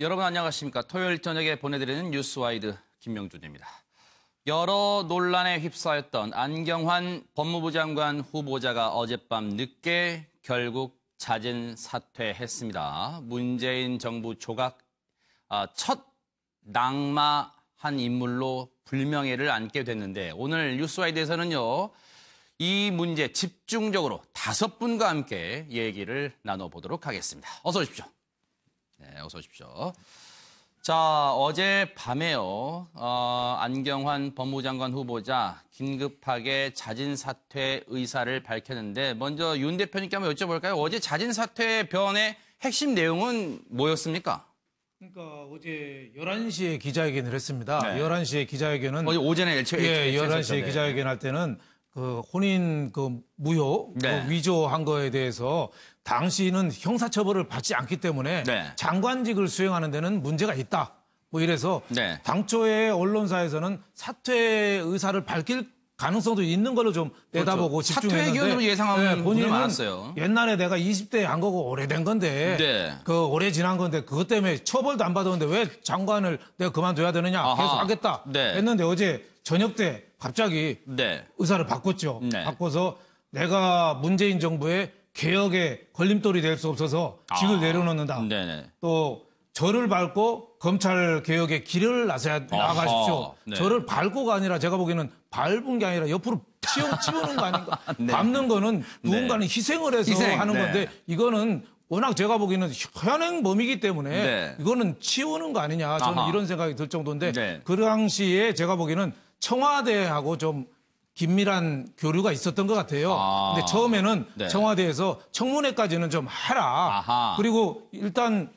여러분 안녕하십니까. 토요일 저녁에 보내드리는 뉴스와이드 김명준입니다. 여러 논란에 휩싸였던 안경환 법무부 장관 후보자가 어젯밤 늦게 결국 자진 사퇴했습니다. 문재인 정부 조각 아, 첫 낙마한 인물로 불명예를 안게 됐는데 오늘 뉴스와이드에서는요. 이 문제 집중적으로 다섯 분과 함께 얘기를 나눠보도록 하겠습니다. 어서 오십시오. 네, 어서 오십시오. 자, 어제 밤에요. 어, 안경환 법무장관 후보자 긴급하게 자진 사퇴 의사를 밝혔는데 먼저 윤 대표님께 한번 여쭤볼까요? 어제 자진 사퇴 변의 핵심 내용은 뭐였습니까? 그러니까 어제 11시에 기자회견을 했습니다. 네. 11시에 기자회견은 어제 오전에 엘체 예, 11시에 기자회견 할 때는 그 혼인 그 무효 그 네. 그 위조한 거에 대해서 당시는 형사처벌을 받지 않기 때문에 네. 장관직을 수행하는 데는 문제가 있다. 뭐 이래서 네. 당초에 언론사에서는 사퇴 의사를 밝힐 가능성도 있는 걸로 좀 그렇죠. 내다보고 그렇죠. 집중했는데 사퇴 의견으로 네. 예상하는 네, 본인은 많았어요. 옛날에 내가 20대 에한 거고 오래된 건데 네. 그 오래 지난 건데 그것 때문에 처벌도 안 받았는데 왜 장관을 내가 그만둬야 되느냐 계속 하 하겠다 네. 했는데 어제 저녁 때 갑자기 네. 의사를 바꿨죠. 네. 바꿔서 내가 문재인 정부의 개혁에 걸림돌이 될 수 없어서 직을 아. 내려놓는다. 네네. 또 저를 밟고 검찰 개혁의 길을 나서야 나가십시오. 네. 저를 밟고가 아니라 제가 보기에는 밟은 게 아니라 옆으로 치우, 치우는 거 아닌가? 네. 밟는 거는 누군가는 네. 희생을 해서 희생, 하는 네. 건데 이거는 워낙 제가 보기에는 현행범이기 때문에 네. 이거는 치우는 거 아니냐 저는 아하. 이런 생각이 들 정도인데 네. 그 당시에 제가 보기에는 청와대하고 좀 긴밀한 교류가 있었던 것 같아요. 아. 근데 처음에는 네. 청와대에서 청문회까지는 좀 해라. 아하. 그리고 일단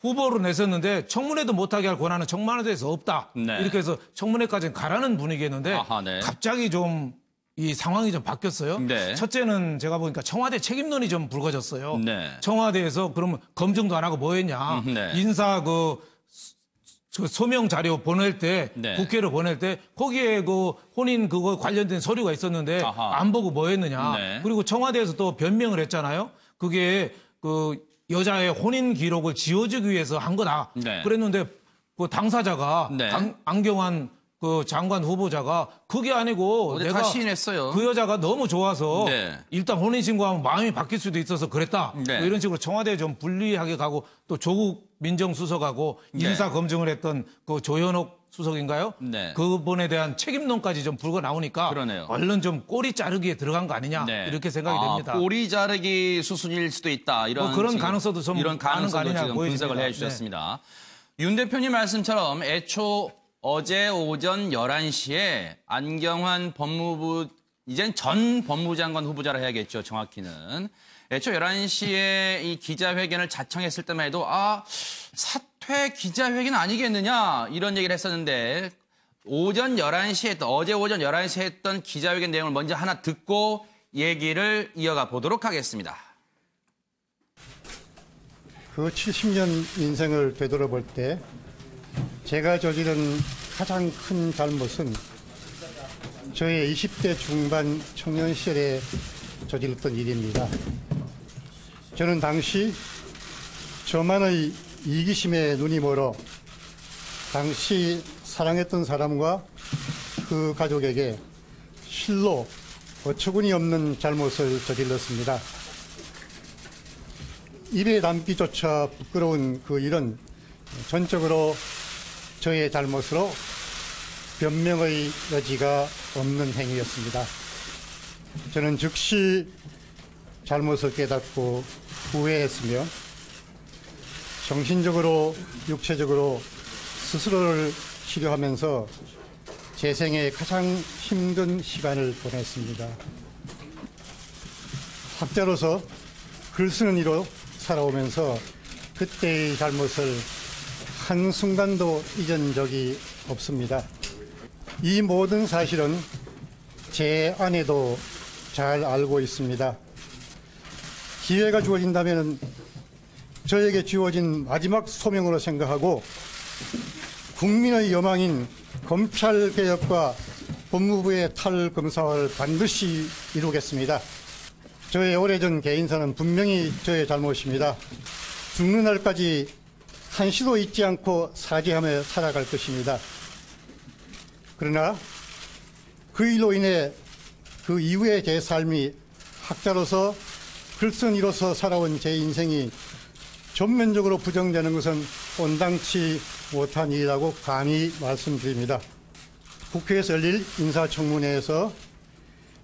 후보로 내섰는데 청문회도 못하게 할 권한은 청문회에서 없다. 네. 이렇게 해서 청문회까지는 가라는 분위기였는데 아하, 네. 갑자기 좀 이 상황이 좀 바뀌었어요. 네. 첫째는 제가 보니까 청와대 책임론이 좀 불거졌어요. 네. 청와대에서 그러면 검증도 안 하고 뭐 했냐. 음, 네. 인사 그그 소명 자료 보낼 때 네. 국회로 보낼 때 거기에 그 혼인 그거 관련된 서류가 있었는데 아하. 안 보고 뭐 했느냐. 네. 그리고 청와대에서 또 변명을 했잖아요. 그게 그 여자의 혼인 기록을 지워주기 위해서 한 거다. 네. 그랬는데 그 당사자가 네. 당, 안경환 그 장관 후보자가 그게 아니고 내가 시인했어요. 그 여자가 너무 좋아서 네. 일단 혼인 신고하면 마음이 바뀔 수도 있어서 그랬다. 네. 뭐 이런 식으로 청와대에 좀 불리하게 가고 또 조국 민정수석하고 네. 인사 검증을 했던 그 조현옥 수석인가요? 네. 그분에 대한 책임론까지 좀 불고 나오니까 그러네요. 얼른 좀 꼬리 자르기에 들어간 거 아니냐 네. 이렇게 생각이 아, 됩니다. 꼬리 자르기 수순일 수도 있다 이런 뭐 그런 가능성도 좀 이런 가능성도 지금 보여집니다. 분석을 네. 해주셨습니다. 네. 윤 대표님 말씀처럼 애초 어제 오전 11시에 안경환 법무부 이젠 전 법무장관 후보자라 해야겠죠 정확히는 애초 예, 11시에 이 기자회견을 자청했을 때만 해도 아, 사퇴 기자회견 아니겠느냐 이런 얘기를 했었는데 오전 11시에 했던, 어제 오전 11시에 했던 기자회견 내용을 먼저 하나 듣고 얘기를 이어가 보도록 하겠습니다. 그 70년 인생을 되돌아볼 때 제가 저지른 가장 큰 잘못은 저의 20대 중반 청년 시절에 저질렀던 일입니다. 저는 당시 저만의 이기심에 눈이 멀어 당시 사랑했던 사람과 그 가족에게 실로 어처구니 없는 잘못을 저질렀습니다. 입에 담기조차 부끄러운 그 일은 전적으로 저의 잘못으로 변명의 여지가 없는 행위였습니다. 저는 즉시 잘못을 깨닫고 후회했으며 정신적으로 육체적으로 스스로를 치료하면서 재 생에 가장 힘든 시간을 보냈습니다. 학자로서 글 쓰는 이로 살아오면서 그때의 잘못을 한순간도 잊은 적이 없습니다. 이 모든 사실은 제 아내도 잘 알고 있습니다. 기회가 주어진다면 저에게 주어진 마지막 소명으로 생각하고 국민의 여망인 검찰 개혁과 법무부의 탈검사를 반드시 이루겠습니다. 저의 오래전 개인사는 분명히 저의 잘못입니다. 죽는 날까지 한시도 잊지 않고 사죄하며 살아갈 것입니다. 그러나 그 일로 인해 그이후에제 삶이 학자로서 글쓴이로서 살아온 제 인생이 전면적으로 부정되는 것은 온당치 못한 일이라고 감히 말씀드립니다. 국회에서 열릴 인사청문회에서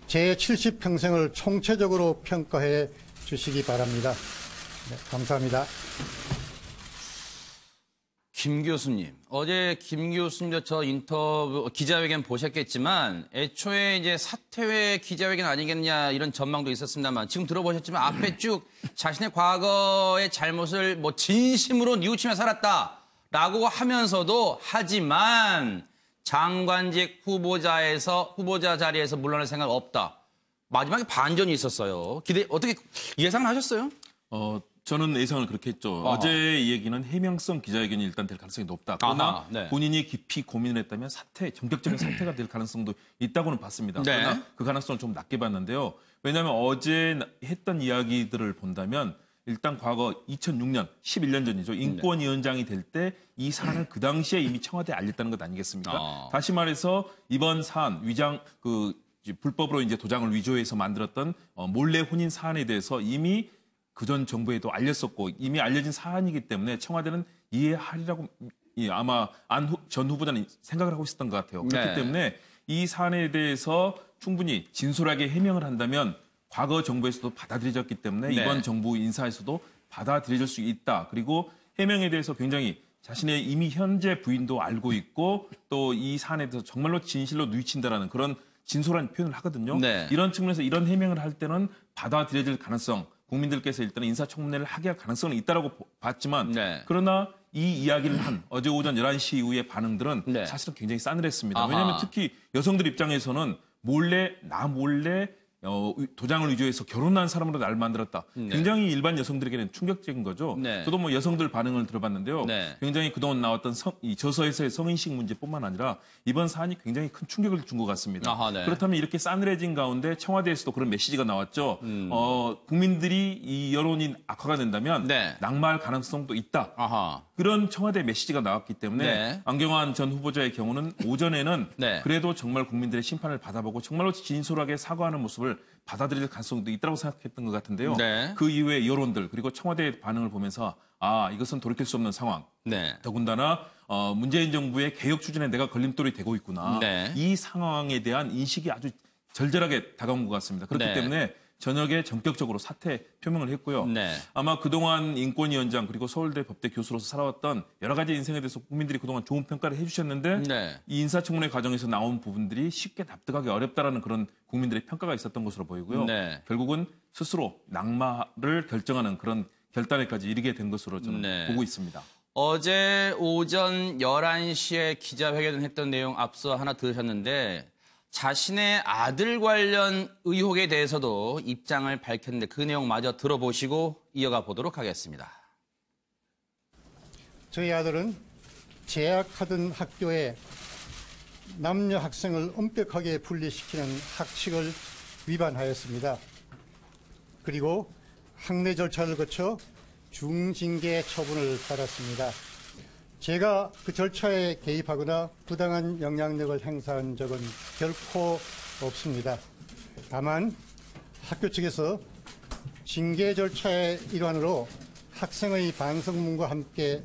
제 70평생을 총체적으로 평가해 주시기 바랍니다. 네, 감사합니다. 김 교수님, 어제 김 교수님 저 인터뷰 기자회견 보셨겠지만 애초에 이제 사퇴회 기자회견 아니겠냐 이런 전망도 있었습니다만 지금 들어보셨지만 앞에 쭉 자신의 과거의 잘못을 뭐 진심으로 뉘우치며 살았다라고 하면서도 하지만 장관직 후보자에서 후보자 자리에서 물러날 생각 없다. 마지막에 반전이 있었어요. 기대 어떻게 예상하셨어요? 어 저는 예상을 그렇게 했죠. 아하. 어제 이 얘기는 해명성 기자회견이 일단 될 가능성이 높다. 그러나 네. 본인이 깊이 고민을 했다면 사태, 전격적인 사태가 될 가능성도 있다고는 봤습니다. 네. 그러나 그 가능성을 좀 낮게 봤는데요. 왜냐하면 어제 했던 이야기들을 본다면 일단 과거 2006년, 11년 전이죠. 네. 인권위원장이 될 때 이 사안을 그 당시에 이미 청와대에 알렸다는 것 아니겠습니까? 아. 다시 말해서 이번 사안, 위장, 그, 불법으로 이제 도장을 위조해서 만들었던 어, 몰래 혼인 사안에 대해서 이미 그전 정부에도 알렸었고 이미 알려진 사안이기 때문에 청와대는 이해하리라고 예, 아마 안전 후보자는 생각을 하고 있었던 것 같아요. 그렇기 네. 때문에 이 사안에 대해서 충분히 진솔하게 해명을 한다면 과거 정부에서도 받아들여졌기 때문에 네. 이번 정부 인사에서도 받아들여질 수 있다. 그리고 해명에 대해서 굉장히 자신의 이미 현재 부인도 알고 있고 또 이 사안에 대해서 정말로 진실로 누이친다라는 그런 진솔한 표현을 하거든요. 네. 이런 측면에서 이런 해명을 할 때는 받아들여질 가능성 국민들께서 일단 인사청문회를 하게 할 가능성은 있다라고 봤지만 네. 그러나 이 이야기를 한 어제 오전 11시 이후의 반응들은 네. 사실은 굉장히 싸늘했습니다. 아하. 왜냐하면 특히 여성들 입장에서는 몰래 나 몰래 어, 도장을 위조해서 결혼한 사람으로 날 만들었다. 네. 굉장히 일반 여성들에게는 충격적인 거죠. 네. 저도 뭐 여성들 반응을 들어봤는데요. 네. 굉장히 그동안 나왔던 성, 이 저서에서의 성인식 문제뿐만 아니라 이번 사안이 굉장히 큰 충격을 준 것 같습니다. 아하, 네. 그렇다면 이렇게 싸늘해진 가운데 청와대에서도 그런 메시지가 나왔죠. 음. 어, 국민들이 이 여론이 악화가 된다면 네. 낙마할 가능성도 있다. 아하. 그런 청와대 메시지가 나왔기 때문에 네. 안경환 전 후보자의 경우는 오전에는 그래도 정말 국민들의 심판을 받아보고 정말로 진솔하게 사과하는 모습을 받아들일 가능성도 있다고 생각했던 것 같은데요. 네. 그 이후에 여론들 그리고 청와대의 반응을 보면서 아 이것은 돌이킬 수 없는 상황. 네. 더군다나 어, 문재인 정부의 개혁 추진에 내가 걸림돌이 되고 있구나. 네. 이 상황에 대한 인식이 아주 절절하게 다가온 것 같습니다. 그렇기 네. 때문에 저녁에 전격적으로 사퇴 표명을 했고요. 네. 아마 그동안 인권위원장 그리고 서울대 법대 교수로서 살아왔던 여러 가지 인생에 대해서 국민들이 그동안 좋은 평가를 해주셨는데 네. 이 인사청문회 과정에서 나온 부분들이 쉽게 납득하기 어렵다라는 그런 국민들의 평가가 있었던 것으로 보이고요. 네. 결국은 스스로 낙마를 결정하는 그런 결단에까지 이르게 된 것으로 저는 네. 보고 있습니다. 어제 오전 11시에 기자회견을 했던 내용 앞서 하나 들으셨는데 자신의 아들 관련 의혹에 대해서도 입장을 밝혔는데 그 내용마저 들어보시고 이어가 보도록 하겠습니다. 저희 아들은 재학하던 학교에 남녀 학생을 엄격하게 분리시키는 학칙을 위반하였습니다. 그리고 학내 절차를 거쳐 중징계 처분을 받았습니다. 제가 그 절차에 개입하거나 부당한 영향력을 행사한 적은 결코 없습니다. 다만 학교 측에서 징계 절차의 일환으로 학생의 반성문과 함께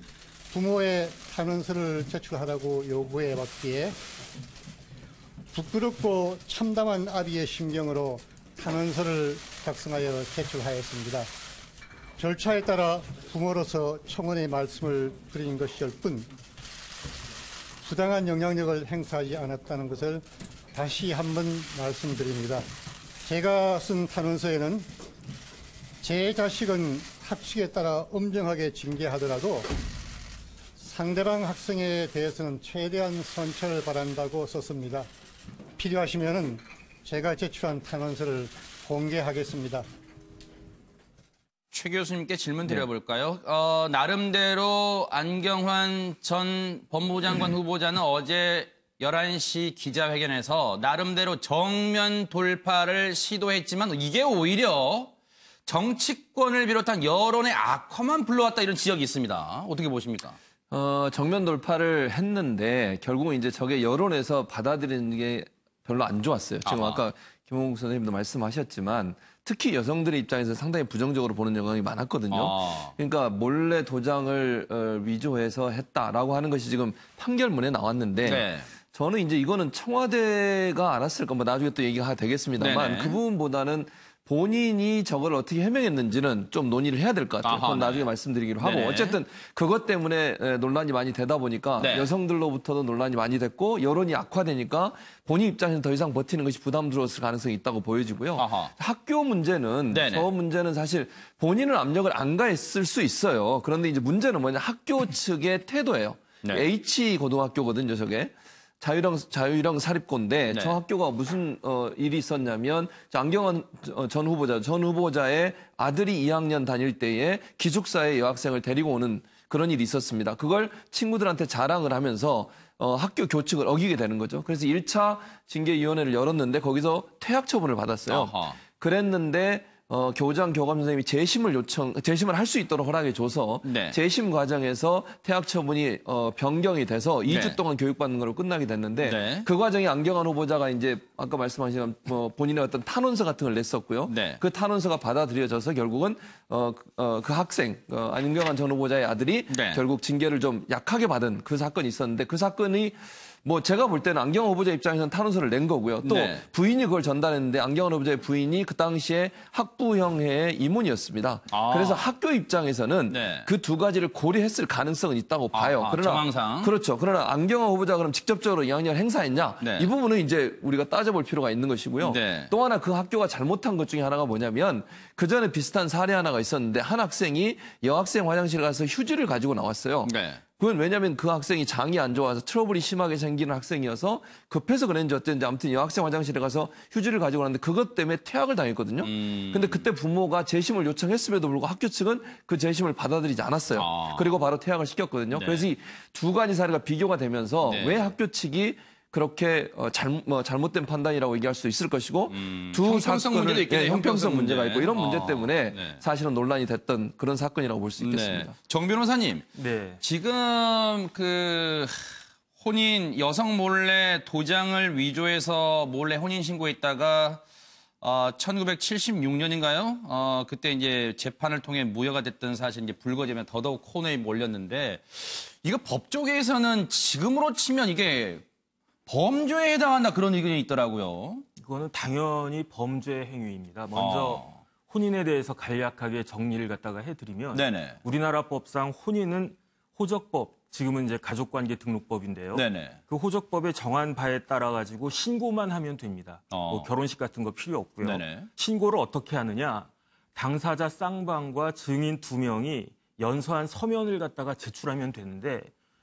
부모의 탄원서를 제출하라고 요구해 왔기에 부끄럽고 참담한 아비의 심경으로 탄원서를 작성하여 제출하였습니다. 절차에 따라 부모로서 청원의 말씀을 드린 것이열 뿐 부당한 영향력을 행사하지 않았다는 것을 다시 한 번 말씀드립니다. 제가 쓴 탄원서에는 제 자식은 합칙에 따라 엄정하게 징계하더라도 상대방 학생에 대해서는 최대한 선처를 바란다고 썼습니다. 필요하시면 제가 제출한 탄원서를 공개하겠습니다. 최 교수님께 질문 네. 드려볼까요? 어, 나름대로 안경환 전 법무부 장관 음. 후보자는 어제 11시 기자회견에서 나름대로 정면 돌파를 시도했지만 이게 오히려 정치권을 비롯한 여론의 악화만 불러왔다 이런 지적이 있습니다. 어떻게 보십니까? 어, 정면 돌파를 했는데 결국은 이제 저게 여론에서 받아들이는 게 별로 안 좋았어요. 지금 아하. 아까 김홍국 선생님도 말씀하셨지만 특히 여성들의 입장에서 상당히 부정적으로 보는 영향이 많았거든요. 아. 그러니까 몰래 도장을 어, 위조해서 했다라고 하는 것이 지금 판결문에 나왔는데 네. 저는 이제 이거는 청와대가 알았을 겁니다. 나중에 또 얘기가 되겠습니다만 네네. 그 부분보다는 본인이 저걸 어떻게 해명했는지는 좀 논의를 해야 될 것 같아요. 아하, 그건 네. 나중에 네. 말씀드리기로 하고 네네. 어쨌든 그것 때문에 논란이 많이 되다 보니까 네. 여성들로부터도 논란이 많이 됐고 여론이 악화되니까 본인 입장에서 는더 이상 버티는 것이 부담스러웠을 가능성이 있다고 보여지고요. 아하. 학교 문제는 네네. 저 문제는 사실 본인은 압력을 안 가했을 수 있어요. 그런데 이제 문제는 뭐냐 학교 측의 태도예요. 네. H 고등학교거든요, 저게. 자유령 자유령 사립고인데 네. 저 학교가 무슨 어, 일이 있었냐면 안경원전 어, 후보자 전 후보자의 아들이 2학년 다닐 때에 기숙사에 여학생을 데리고 오는 그런 일이 있었습니다. 그걸 친구들한테 자랑을 하면서 어, 학교 교칙을 어기게 되는 거죠. 그래서 1차 징계위원회를 열었는데 거기서 퇴학 처분을 받았어요. 어허. 그랬는데 어, 교장 교감 선생님이 재심을 요청 재심을 할 수 있도록 허락해 줘서 네. 재심 과정에서 퇴학 처분이 어, 변경이 돼서 2주 네. 동안 교육받는 걸로 끝나게 됐는데 네. 그 과정에 안경환 후보자가 이제 아까 말씀하신 뭐 본인의 어떤 탄원서 같은 걸 냈었고요. 네. 그 탄원서가 받아들여져서 결국은 어, 어, 그 학생 어, 안경환 전 후보자의 아들이 네. 결국 징계를 좀 약하게 받은 그 사건이 있었는데 그 사건이 뭐 제가 볼 때는 안경호 후보자 입장에서는 탄원서를 낸 거고요. 또 네. 부인이 그걸 전달했는데 안경호 후보자의 부인이 그 당시에 학부형회의 임원이었습니다. 아. 그래서 학교 입장에서는 네. 그두 가지를 고려했을 가능성은 있다고 아, 봐요. 아, 아, 그러나 정황상. 그렇죠. 그러나 안경호 후보자 그럼 직접적으로 양년 행사했냐? 네. 이 부분은 이제 우리가 따져볼 필요가 있는 것이고요. 네. 또 하나 그 학교가 잘못한 것 중에 하나가 뭐냐면 그 전에 비슷한 사례 하나가 있었는데 한 학생이 여학생 화장실 가서 휴지를 가지고 나왔어요. 네. 그건 왜냐하면 그 학생이 장이 안 좋아서 트러블이 심하게 생기는 학생이어서 급해서 그랬는지 어쨌는지 아무튼 여학생 화장실에 가서 휴지를 가지고 왔는데 그것 때문에 퇴학을 당했거든요. 음. 근데 그때 부모가 재심을 요청했음에도 불구하고 학교 측은 그 재심을 받아들이지 않았어요. 아. 그리고 바로 퇴학을 시켰거든요. 네. 그래서 이 두 가지 사례가 비교가 되면서 네. 왜 학교 측이 그렇게 어, 잘, 뭐, 잘못된 판단이라고 얘기할 수 있을 것이고 음, 두 사건을 문제도 있겠네, 예, 형평성, 형평 문제가 있고 이런 아, 문제 때문에 네. 사실은 논란이 됐던 그런 사건이라고 볼 수 있겠습니다. 네. 정 변호사님, 네. 지금 그 혼인 여성 몰래 도장을 위조해서 몰래 혼인 신고했다가 어, 1976년인가요? 어, 그때 이제 재판을 통해 무효가 됐던 사실 이제 불거지면 더더욱 코너에 몰렸는데 이거 법조계에서는 지금으로 치면 이게 범죄에 해당한다 그런 의견이 있더라고요. 이거는 당연히 범죄 행위입니다. 먼저 아. 혼인에 대해서 간략하게 정리를 갖다가 해드리면 네네. 우리나라 법상 혼인은 호적법 지금은 이제 가족관계 등록법인데요. 네네. 그 호적법에 정한 바에 따라 가지고 신고만 하면 됩니다. 어. 뭐 결혼식 같은 거 필요 없고요. 네네. 신고를 어떻게 하느냐? 당사자 쌍방과 증인 두 명이 연서한 서면을 갖다가 제출하면 되는데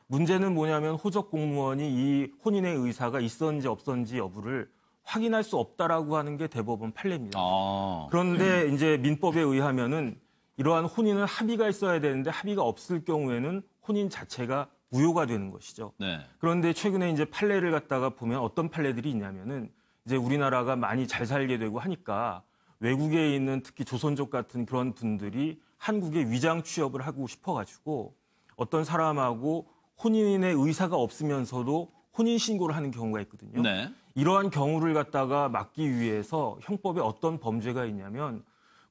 문제는 뭐냐면 호적 공무원이 이 혼인의 의사가 있었는지 없었는지 여부를 확인할 수 없다라고 하는 게 대법원 판례입니다. 아. 그런데 음. 이제 민법에 의하면은 이러한 혼인은 합의가 있어야 되는데 합의가 없을 경우에는 혼인 자체가 무효가 되는 것이죠. 네. 그런데 최근에 이제 판례를 갖다가 보면 어떤 판례들이 있냐면은 이제 우리나라가 많이 잘 살게 되고 하니까 외국에 있는 특히 조선족 같은 그런 분들이 한국에 위장 취업을 하고 싶어가지고 어떤 사람하고 혼인의 의사가 없으면서도 혼인 신고를 하는 경우가 있거든요. 네. 이러한 경우를 갖다가 막기 위해서 형법에 어떤 범죄가 있냐면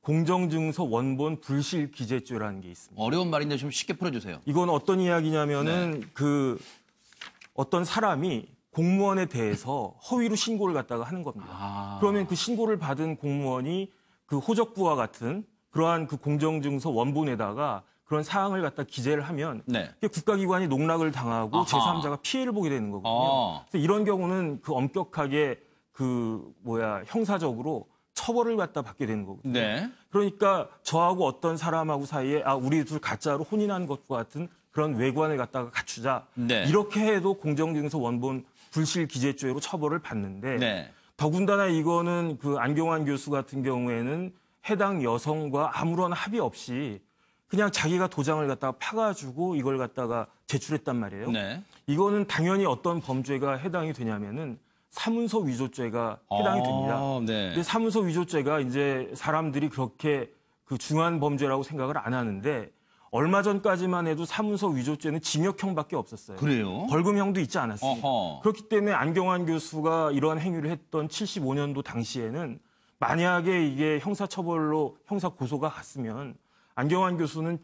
공정증서 원본 불실 기재죄라는 게 있습니다. 어려운 말인데 좀 쉽게 풀어주세요. 이건 어떤 이야기냐면은 네. 그 어떤 사람이 공무원에 대해서 허위로 신고를 갖다가 하는 겁니다. 아... 그러면 그 신고를 받은 공무원이 그 호적부와 같은 그러한 그 공정증서 원본에다가 그런 사항을 갖다 기재를 하면 네. 국가기관이 농락을 당하고 아하. 제3자가 피해를 보게 되는 거거든요. 어. 그래서 이런 경우는 그 엄격하게 그 뭐야 형사적으로 처벌을 갖다 받게 되는 거거든요. 네. 그러니까 저하고 어떤 사람하고 사이에 아 우리 둘 가짜로 혼인한 것과 같은 그런 외관을 갖다가 갖추자 네. 이렇게 해도 공정증서 원본 불실 기재죄로 처벌을 받는데 네. 더군다나 이거는 그 안경환 교수 같은 경우에는 해당 여성과 아무런 합의 없이 그냥 자기가 도장을 갖다가 파가지고 이걸 갖다가 제출했단 말이에요. 네. 이거는 당연히 어떤 범죄가 해당이 되냐면은 사문서 위조죄가 해당이 됩니다. 아, 네. 근데 사문서 위조죄가 이제 사람들이 그렇게 그 중한 범죄라고 생각을 안 하는데 얼마 전까지만 해도 사문서 위조죄는 징역형밖에 없었어요. 그래요? 벌금형도 있지 않았습니다. 어허. 그렇기 때문에 안경환 교수가 이러한 행위를 했던 75년도 당시에는 만약에 이게 형사처벌로 형사 고소가 갔으면 안경환 교수는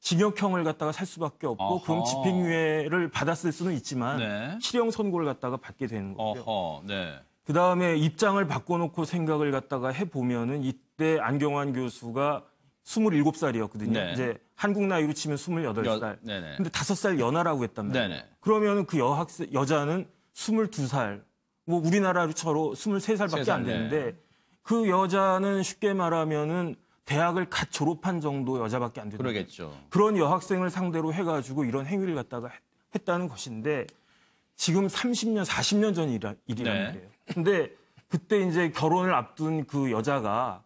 징역형을 갖다가 살 수밖에 없고 어허. 그럼 집행유예를 받았을 수는 있지만 네. 실형 선고를 갖다가 받게 되는 거고요. 네. 그 다음에 입장을 바꿔놓고 생각을 갖다가 해 보면은 이때 안경환 교수가 27살이었거든요. 네. 이제 한국 나이로 치면 28살. 여, 근데 5살 연하라고 했단 말이에요. 그러면은 그 여학생 여자는 22살. 뭐 우리나라로 쳐로 23살밖에 3살, 안 네. 되는데 그 여자는 쉽게 말하면은 대학을 갓 졸업한 정도 여자밖에 안 되는 그러겠죠. 그런 여학생을 상대로 해가지고 이런 행위를 갖다가 했, 다는 것인데 지금 30년, 40년 전일이라 네. 말이에요. 근데 그때 이제 결혼을 앞둔 그 여자가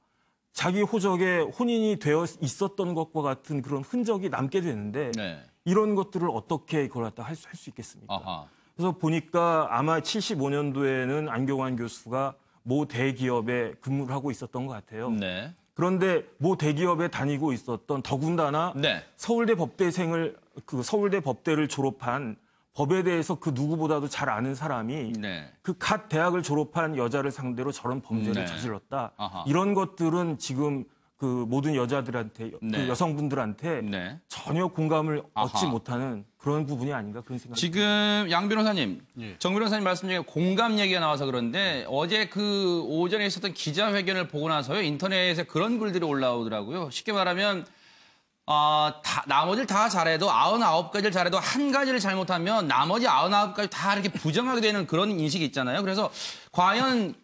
자기 호적에 혼인이 되어 있었던 것과 같은 그런 흔적이 남게 되는데 네. 이런 것들을 어떻게 그걸 갖다 할수 할수 있겠습니까? 아하. 그래서 보니까 아마 75년도에는 안경환 교수가 모 대기업에 근무를 하고 있었던 것 같아요. 네. 그런데 모 대기업에 다니고 있었던 더군다나 네. 서울대 법대생을 그 서울대 법대를 졸업한 법에 대해서 그 누구보다도 잘 아는 사람이 네. 그갓 대학을 졸업한 여자를 상대로 저런 범죄를 음, 네. 저질렀다. 아하. 이런 것들은 지금 그 모든 여자들한테 네. 그 여성분들한테 네. 전혀 공감을 얻지 못하는 그런 부분이 아닌가 그런 생각이 지금 양 변호사님, 예. 정 변호사님 말씀 중에 공감 얘기가 나와서 그런데 어제 그 오전에 있었던 기자회견을 보고 나서요 인터넷에 그런 글들이 올라오더라고요. 쉽게 말하면 어, 다, 나머지를 다 잘해도 99가지를 잘해도 한 가지를 잘못하면 나머지 99가지 다 이렇게 부정하게 되는 그런 인식이 있잖아요. 그래서 과연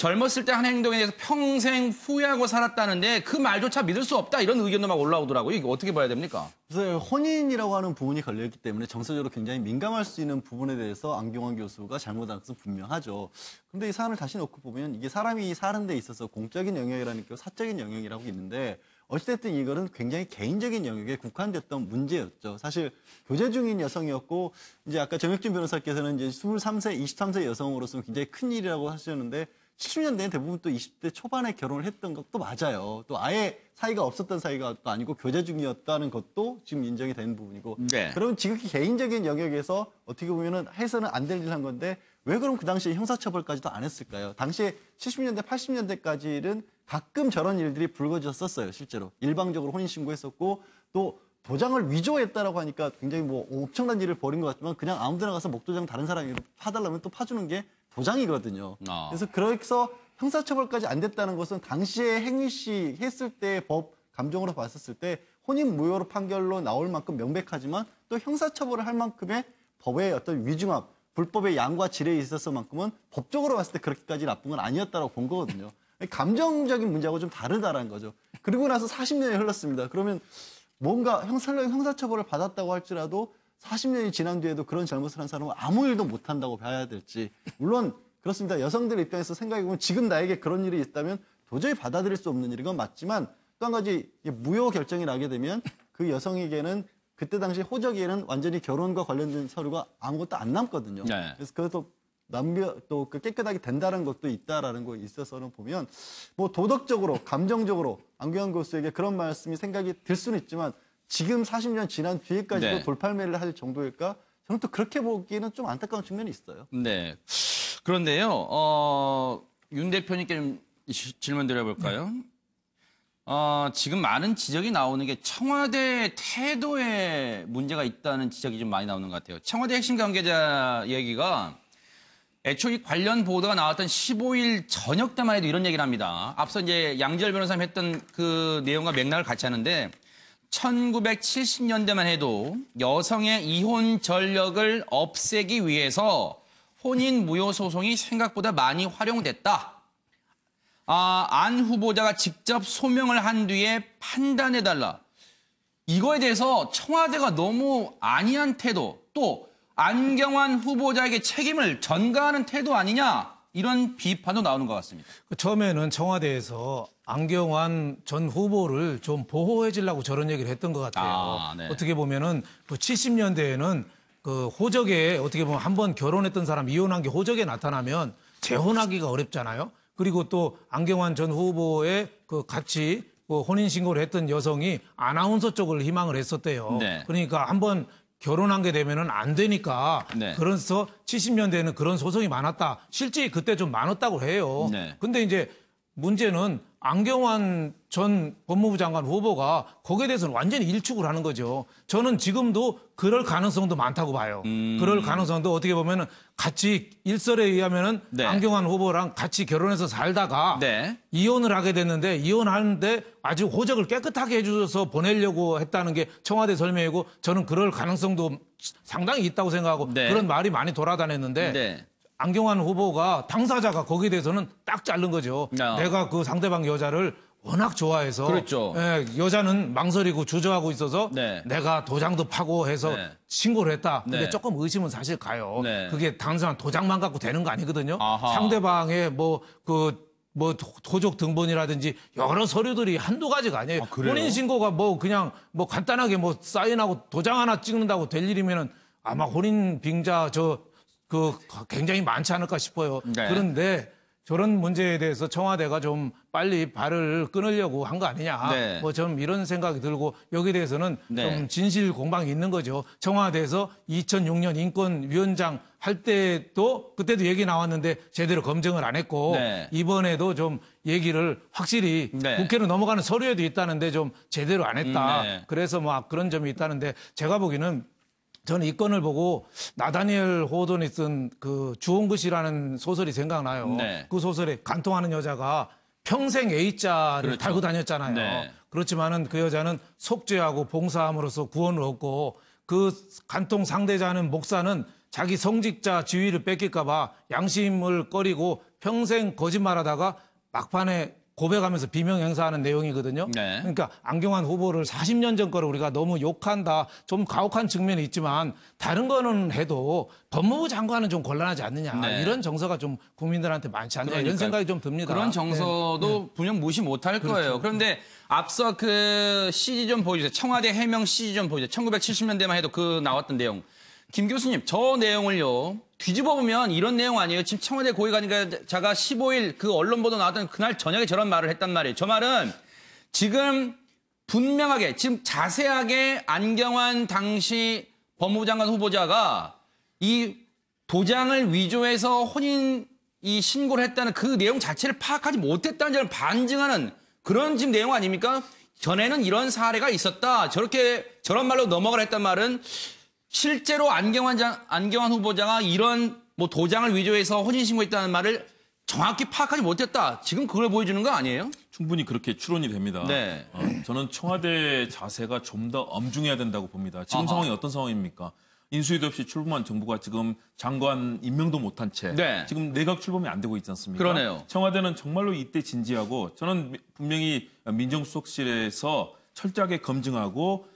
젊었을 때 한 행동에 대해서 평생 후회하고 살았다는데 그 말조차 믿을 수 없다 이런 의견도 막 올라오더라고요. 이게 어떻게 봐야 됩니까? 그래서 혼인이라고 하는 부분이 걸려있기 때문에 정서적으로 굉장히 민감할 수 있는 부분에 대해서 안경환 교수가 잘못한 것은 분명하죠. 근데 이 사안을 다시 놓고 보면 이게 사람이 사는 데 있어서 공적인 영역이라는 게 사적인 영역이라고 있는데 어찌됐든 이거는 굉장히 개인적인 영역에 국한됐던 문제였죠. 사실 교제 중인 여성이었고 이제 아까 정혁진 변호사께서는 이제 23세, 23세 여성으로서는 굉장히 큰 일이라고 하셨는데 70년 대는 대부분 또 20대 초반에 결혼을 했던 것도 맞아요. 또 아예 사이가 없었던 사이가 또 아니고 교제 중이었다는 것도 지금 인정이 되는 부분이고. 네. 그러면 지극히 개인적인 영역에서 어떻게 보면은 해서는 안 될 일 한 건데 왜 그럼 그 당시에 형사처벌까지도 안 했을까요? 당시에 70년대, 80년대까지는 가끔 저런 일들이 불거졌었어요, 실제로. 일방적으로 혼인신고했었고 또 도장을 위조했다라고 하니까 굉장히 뭐 엄청난 일을 벌인 것 같지만 그냥 아무 데나 가서 목도장 다른 사람이 파달라면 또 파주는 게 보장이거든요. 아. 그래서 그래서 형사처벌까지 안 됐다는 것은 당시에 행위 시 했을 때 법 감정으로 봤었을 때 혼인 무효로 판결로 나올 만큼 명백하지만 또 형사처벌을 할 만큼의 법의 어떤 위중함, 불법의 양과 질에 있어서만큼은 법적으로 봤을 때 그렇게까지 나쁜 건 아니었다고 본 거거든요. 감정적인 문제하고 좀 다르다라는 거죠. 그리고 나서 40년이 흘렀습니다. 그러면 뭔가 형사, 형사처벌을 받았다고 할지라도 40년이 지난 뒤에도 그런 잘못을 한 사람은 아무 일도 못한다고 봐야 될지 물론 그렇습니다. 여성들 입장에서 생각해보면 지금 나에게 그런 일이 있다면 도저히 받아들일 수 없는 일인 건 맞지만 또 한 가지 무효 결정이 나게 되면 그 여성에게는 그때 당시 호적에는 완전히 결혼과 관련된 서류가 아무것도 안 남거든요. 네. 그래서 그것도 남겨 또 그 깨끗하게 된다는 것도 있다라는 거에 있어서는 보면 뭐 도덕적으로 감정적으로 안경환 교수에게 그런 말씀이 생각이 들 수는 있지만 지금 40년 지난 뒤에까지도 네. 돌팔매를 할 정도일까? 저는 또 그렇게 보기에는 좀 안타까운 측면이 있어요. 네. 그런데요, 어, 윤 대표님께 좀 질문 드려볼까요? 네. 어, 지금 많은 지적이 나오는 게 청와대 태도에 문제가 있다는 지적이 좀 많이 나오는 것 같아요. 청와대 핵심 관계자 얘기가 애초 이 관련 보도가 나왔던 15일 저녁 때만 해도 이런 얘기를 합니다. 앞서 이제 양지열 변호사님 했던 그 내용과 맥락을 같이 하는데 1970년대만 해도 여성의 이혼 전력을 없애기 위해서 혼인 무효 소송이 생각보다 많이 활용됐다. 아, 안 후보자가 직접 소명을 한 뒤에 판단해달라. 이거에 대해서 청와대가 너무 안이한 태도, 또 안경환 후보자에게 책임을 전가하는 태도 아니냐, 이런 비판도 나오는 것 같습니다. 처음에는 청와대에서 안경환 전 후보를 좀 보호해 주려고 저런 얘기를 했던 것 같아요. 아, 네. 어떻게 보면은 그 70년대에는 그 호적에 어떻게 보면 한 번 결혼했던 사람 이혼한 게 호적에 나타나면 재혼하기가 어렵잖아요. 그리고 또 안경환 전 후보의 그 같이 그 혼인 신고를 했던 여성이 아나운서 쪽을 희망을 했었대요. 네. 그러니까 한번 결혼한 게 되면은 안 되니까 네. 그래서 70년대에는 그런 소송이 많았다. 실제 그때 좀 많았다고 해요. 네. 근데 이제 문제는 안경환 전 법무부 장관 후보가 거기에 대해서는 완전히 일축을 하는 거죠. 저는 지금도 그럴 가능성도 많다고 봐요. 음. 그럴 가능성도 어떻게 보면은 같이 일설에 의하면은 네. 안경환 후보랑 같이 결혼해서 살다가 네. 이혼을 하게 됐는데 이혼하는데 아주 호적을 깨끗하게 해주셔서 보내려고 했다는 게 청와대 설명이고 저는 그럴 가능성도 상당히 있다고 생각하고 네. 그런 말이 많이 돌아다녔는데 네. 안경환 후보가 당사자가 거기에 대해서는 딱 자른 거죠. 아. 내가 그 상대방 여자를 워낙 좋아해서 그렇죠. 예, 여자는 망설이고 주저하고 있어서 네. 내가 도장도 파고 해서 네. 신고를 했다. 근데 네. 조금 의심은 사실 가요. 네. 그게 단순한 도장만 갖고 되는 거 아니거든요. 아하. 상대방의 뭐그 뭐, 그, 뭐 도적 등본이라든지 여러 서류들이 한두 가지가 아니에요. 아, 본인 신고가 뭐 그냥 뭐 간단하게 뭐 사인하고 도장 하나 찍는다고 될 일이면은 아마 혼인 빙자 저그 굉장히 많지 않을까 싶어요. 네. 그런데 저런 문제에 대해서 청와대가 좀 빨리 발을 끊으려고 한 거 아니냐. 네. 뭐좀 이런 생각이 들고 여기에 대해서는 네. 좀 진실 공방이 있는 거죠. 청와대에서 2006년 인권위원장 할 때도 그때도 얘기 나왔는데 제대로 검증을 안 했고 네. 이번에도 좀 얘기를 확실히 네. 국회로 넘어가는 서류에도 있다는데 좀 제대로 안 했다. 음, 네. 그래서 막 뭐 아, 그런 점이 있다는데 제가 보기에는 저는 이 건을 보고 나다니엘 호돈이 쓴 그 주온 것이라는 소설이 생각나요. 네. 그 소설에 간통하는 여자가 평생 A자를 그렇죠. 달고 다녔잖아요. 네. 그렇지만은 그 여자는 속죄하고 봉사함으로써 구원을 얻고 그 간통 상대자는 목사는 자기 성직자 지위를 뺏길까봐 양심을 꺼리고 평생 거짓말하다가 막판에 고백하면서 비명 행사하는 내용이거든요. 네. 그러니까 안경환 후보를 40년 전 거를 우리가 너무 욕한다. 좀 가혹한 측면이 있지만 다른 거는 해도 법무부 장관은 좀 곤란하지 않느냐. 네. 이런 정서가 좀 국민들한테 많지 않냐. 이런 생각이 좀 듭니다. 그런 정서도 네. 분명 무시 못할 그렇죠. 거예요. 그런데 네. 앞서 그 CG 좀 보여주세요. 청와대 해명 CG 좀 보여주세요. 1970년대만 해도 그 나왔던 내용. 김 교수님, 저 내용을요. 뒤집어 보면 이런 내용 아니에요. 지금 청와대 고위관계자가 15일 그 언론 보도 나왔던 그날 저녁에 저런 말을 했단 말이에요. 저 말은 지금 분명하게 지금 자세하게 안경환 당시 법무부 장관 후보자가 이 도장을 위조해서 혼인 이 신고를 했다는 그 내용 자체를 파악하지 못했다는 점을 반증하는 그런 지금 내용 아닙니까? 전에는 이런 사례가 있었다. 저렇게 저런 말로 넘어가라 했단 말은 실제로 안경환, 장, 안경환 후보자가 이런 뭐 도장을 위조해서 혼인신고했다는 말을 정확히 파악하지 못했다. 지금 그걸 보여주는 거 아니에요? 충분히 그렇게 추론이 됩니다. 네. 어, 저는 청와대 자세가 좀 더 엄중해야 된다고 봅니다. 지금 아하. 상황이 어떤 상황입니까? 인수위도 없이 출범한 정부가 지금 장관 임명도 못한 채 네. 지금 내각 출범이 안 되고 있지 않습니까? 그러네요. 청와대는 정말로 이때 진지하고 저는 분명히 민정수석실에서 철저하게 검증하고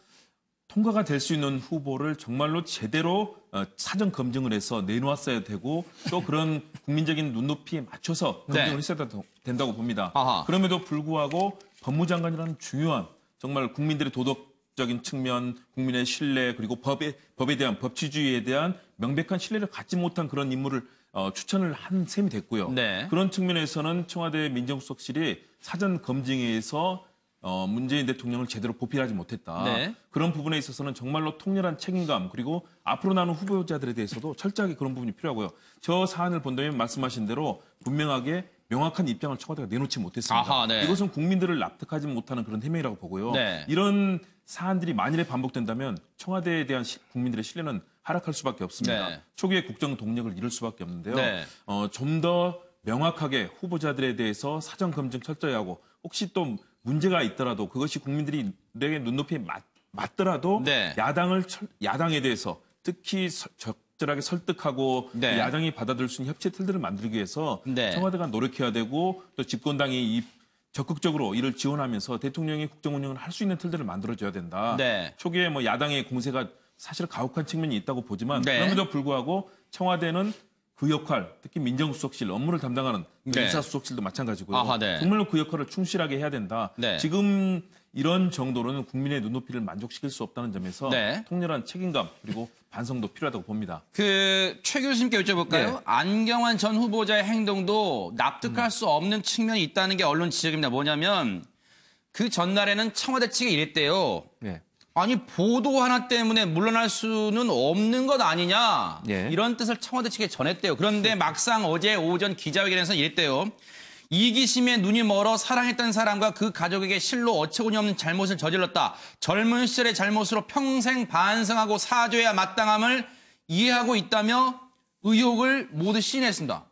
통과가 될 수 있는 후보를 정말로 제대로 어, 사전 검증을 해서 내놓았어야 되고 또 그런 국민적인 눈높이에 맞춰서 검증을 네. 했어야 된다고 봅니다. 아하. 그럼에도 불구하고 법무장관이라는 중요한 정말 국민들의 도덕적인 측면, 국민의 신뢰 그리고 법에 법에 대한 법치주의에 대한 명백한 신뢰를 갖지 못한 그런 인물을 어, 추천을 한 셈이 됐고요. 네. 그런 측면에서는 청와대 민정수석실이 사전 검증에서 어, 문재인 대통령을 제대로 보필하지 못했다. 네. 그런 부분에 있어서는 정말로 통렬한 책임감 그리고 앞으로 나는 후보자들에 대해서도 철저하게 그런 부분이 필요하고요. 저 사안을 본다면 말씀하신 대로 분명하게 명확한 입장을 청와대가 내놓지 못했습니다. 아하, 네. 이것은 국민들을 납득하지 못하는 그런 해명이라고 보고요. 네. 이런 사안들이 만일에 반복된다면 청와대에 대한 국민들의 신뢰는 하락할 수밖에 없습니다. 네. 초기에 국정 동력을 잃을 수밖에 없는데요. 네. 어, 좀더 명확하게 후보자들에 대해서 사전 검증 철저히 하고 혹시 또 문제가 있더라도 그것이 국민들이내 눈높이에 맞, 맞더라도 네. 야당을 철, 야당에 대해서 특히 서, 적절하게 설득하고 네. 그 야당이 받아들일 수 있는 협치 틀들을 만들기 위해서 네. 청와대가 노력해야 되고 또 집권당이 이 적극적으로 이를 지원하면서 대통령의 국정 운영을 할 수 있는 틀들을 만들어줘야 된다. 네. 초기에 뭐 야당의 공세가 사실 가혹한 측면이 있다고 보지만 네. 그럼에도 불구하고 청와대는 그 역할, 특히 민정수석실 업무를 담당하는 그러니까 네. 인사수석실도 마찬가지고요. 아하, 네. 정말로 그 역할을 충실하게 해야 된다. 네. 지금 이런 정도로는 국민의 눈높이를 만족시킬 수 없다는 점에서 네. 통렬한 책임감 그리고 반성도 필요하다고 봅니다. 그 최 교수님께 여쭤볼까요? 네. 안경환 전 후보자의 행동도 납득할 음. 수 없는 측면이 있다는 게 언론 지적입니다. 뭐냐면 그 전날에는 청와대 측이 이랬대요. 네. 아니 보도 하나 때문에 물러날 수는 없는 것 아니냐 예. 이런 뜻을 청와대 측에 전했대요. 그런데 그렇죠. 막상 어제 오전 기자회견에서 이랬대요. 이기심에 눈이 멀어 사랑했던 사람과 그 가족에게 실로 어처구니 없는 잘못을 저질렀다. 젊은 시절의 잘못으로 평생 반성하고 사죄해야 마땅함을 이해하고 있다며 의혹을 모두 시인했습니다.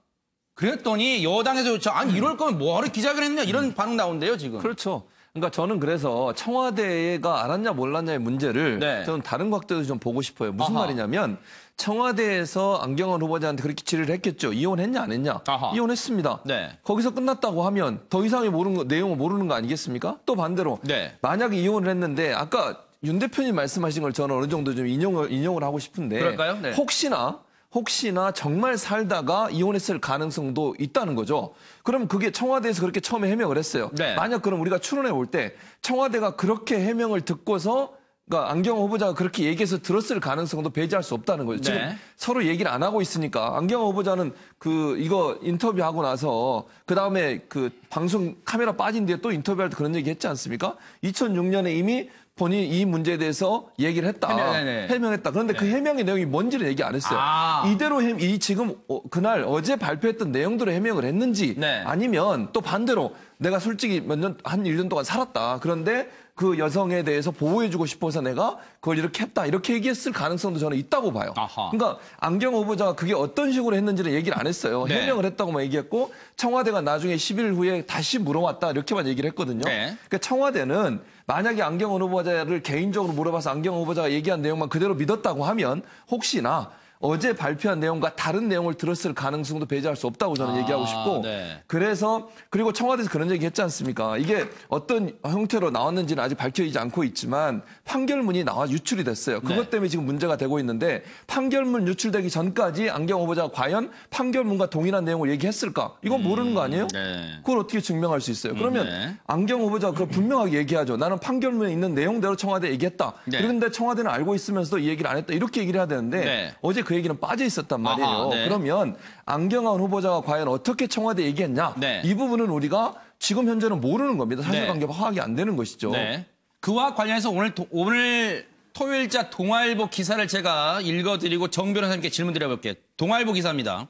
그랬더니 여당에서조 아니 이럴 거면 뭐하러 기자회견 했냐 이런 음. 반응 나온대요 지금. 그렇죠. 그러니까 저는 그래서 청와대가 알았냐 몰랐냐의 문제를 네. 저는 다른 각도에서 좀 보고 싶어요. 무슨 아하. 말이냐면 청와대에서 안경환 후보자한테 그렇게 질의를 했겠죠. 이혼했냐 안 했냐? 아하. 이혼했습니다. 네. 거기서 끝났다고 하면 더 이상의 모르는 거, 내용을 모르는 거 아니겠습니까? 또 반대로 네. 만약에 이혼을 했는데 아까 윤 대표님 말씀하신 걸 저는 어느 정도 좀 인용을 인용을 하고 싶은데 그럴까요? 네. 혹시나 혹시나 정말 살다가 이혼했을 가능성도 있다는 거죠. 그럼 그게 청와대에서 그렇게 처음에 해명을 했어요. 네. 만약 그럼 우리가 추론해 볼 때 청와대가 그렇게 해명을 듣고서 그러니까 안경호 후보자가 그렇게 얘기해서 들었을 가능성도 배제할 수 없다는 거죠. 지금 네. 서로 얘기를 안 하고 있으니까 안경호 후보자는 그 이거 인터뷰하고 나서 그다음에 그 방송 카메라 빠진 뒤에 또 인터뷰할 때 그런 얘기 했지 않습니까? 2006년에 이미 본인이 이 문제에 대해서 얘기를 했다. 네네네. 네, 네. 해명했다. 그런데 그 네. 그 해명의 내용이 뭔지를 얘기 안 했어요. 아. 이대로 해, 이 지금 어, 그날 어제 발표했던 내용대로 해명을 했는지 네. 아니면 또 반대로 내가 솔직히 몇 년, 한 일 년 동안 살았다. 그런데 그 여성에 대해서 보호해주고 싶어서 내가 그걸 이렇게 했다. 이렇게 얘기했을 가능성도 저는 있다고 봐요. 아하. 그러니까 안경 후보자가 그게 어떤 식으로 했는지는 얘기를 안 했어요. 네. 해명을 했다고만 얘기했고 청와대가 나중에 10일 후에 다시 물어왔다. 이렇게만 얘기를 했거든요. 네. 그러니까 청와대는 만약에 안경 후보자를 개인적으로 물어봐서 안경 후보자가 얘기한 내용만 그대로 믿었다고 하면 혹시나 어제 발표한 내용과 다른 내용을 들었을 가능성도 배제할 수 없다고 저는 아, 얘기하고 싶고 네. 그래서 그리고 청와대에서 그런 얘기 했지 않습니까? 이게 어떤 형태로 나왔는지는 아직 밝혀지지 않고 있지만 판결문이 나와 유출이 됐어요. 그것 네. 때문에 지금 문제가 되고 있는데 판결문 유출되기 전까지 안경 후보자가 과연 판결문과 동일한 내용을 얘기했을까? 이건 음, 모르는 거 아니에요? 네. 그걸 어떻게 증명할 수 있어요? 그러면 네. 안경 후보자가 그걸 분명하게 얘기하죠. 나는 판결문에 있는 내용대로 청와대 얘기했다. 네. 그런데 청와대는 알고 있으면서도 이 얘기를 안 했다. 이렇게 얘기를 해야 되는데 네. 어제 그그 얘기는 빠져 있었단 말이에요. 아하, 네. 그러면 안경환 후보자가 과연 어떻게 청와대 얘기했냐 네. 이 부분은 우리가 지금 현재는 모르는 겁니다. 사실관계가 네. 파악이 안 되는 것이죠. 네. 그와 관련해서 오늘 도, 오늘 토요일자 동아일보 기사를 제가 읽어드리고 정 변호사님께 질문 드려볼게요. 동아일보 기사입니다.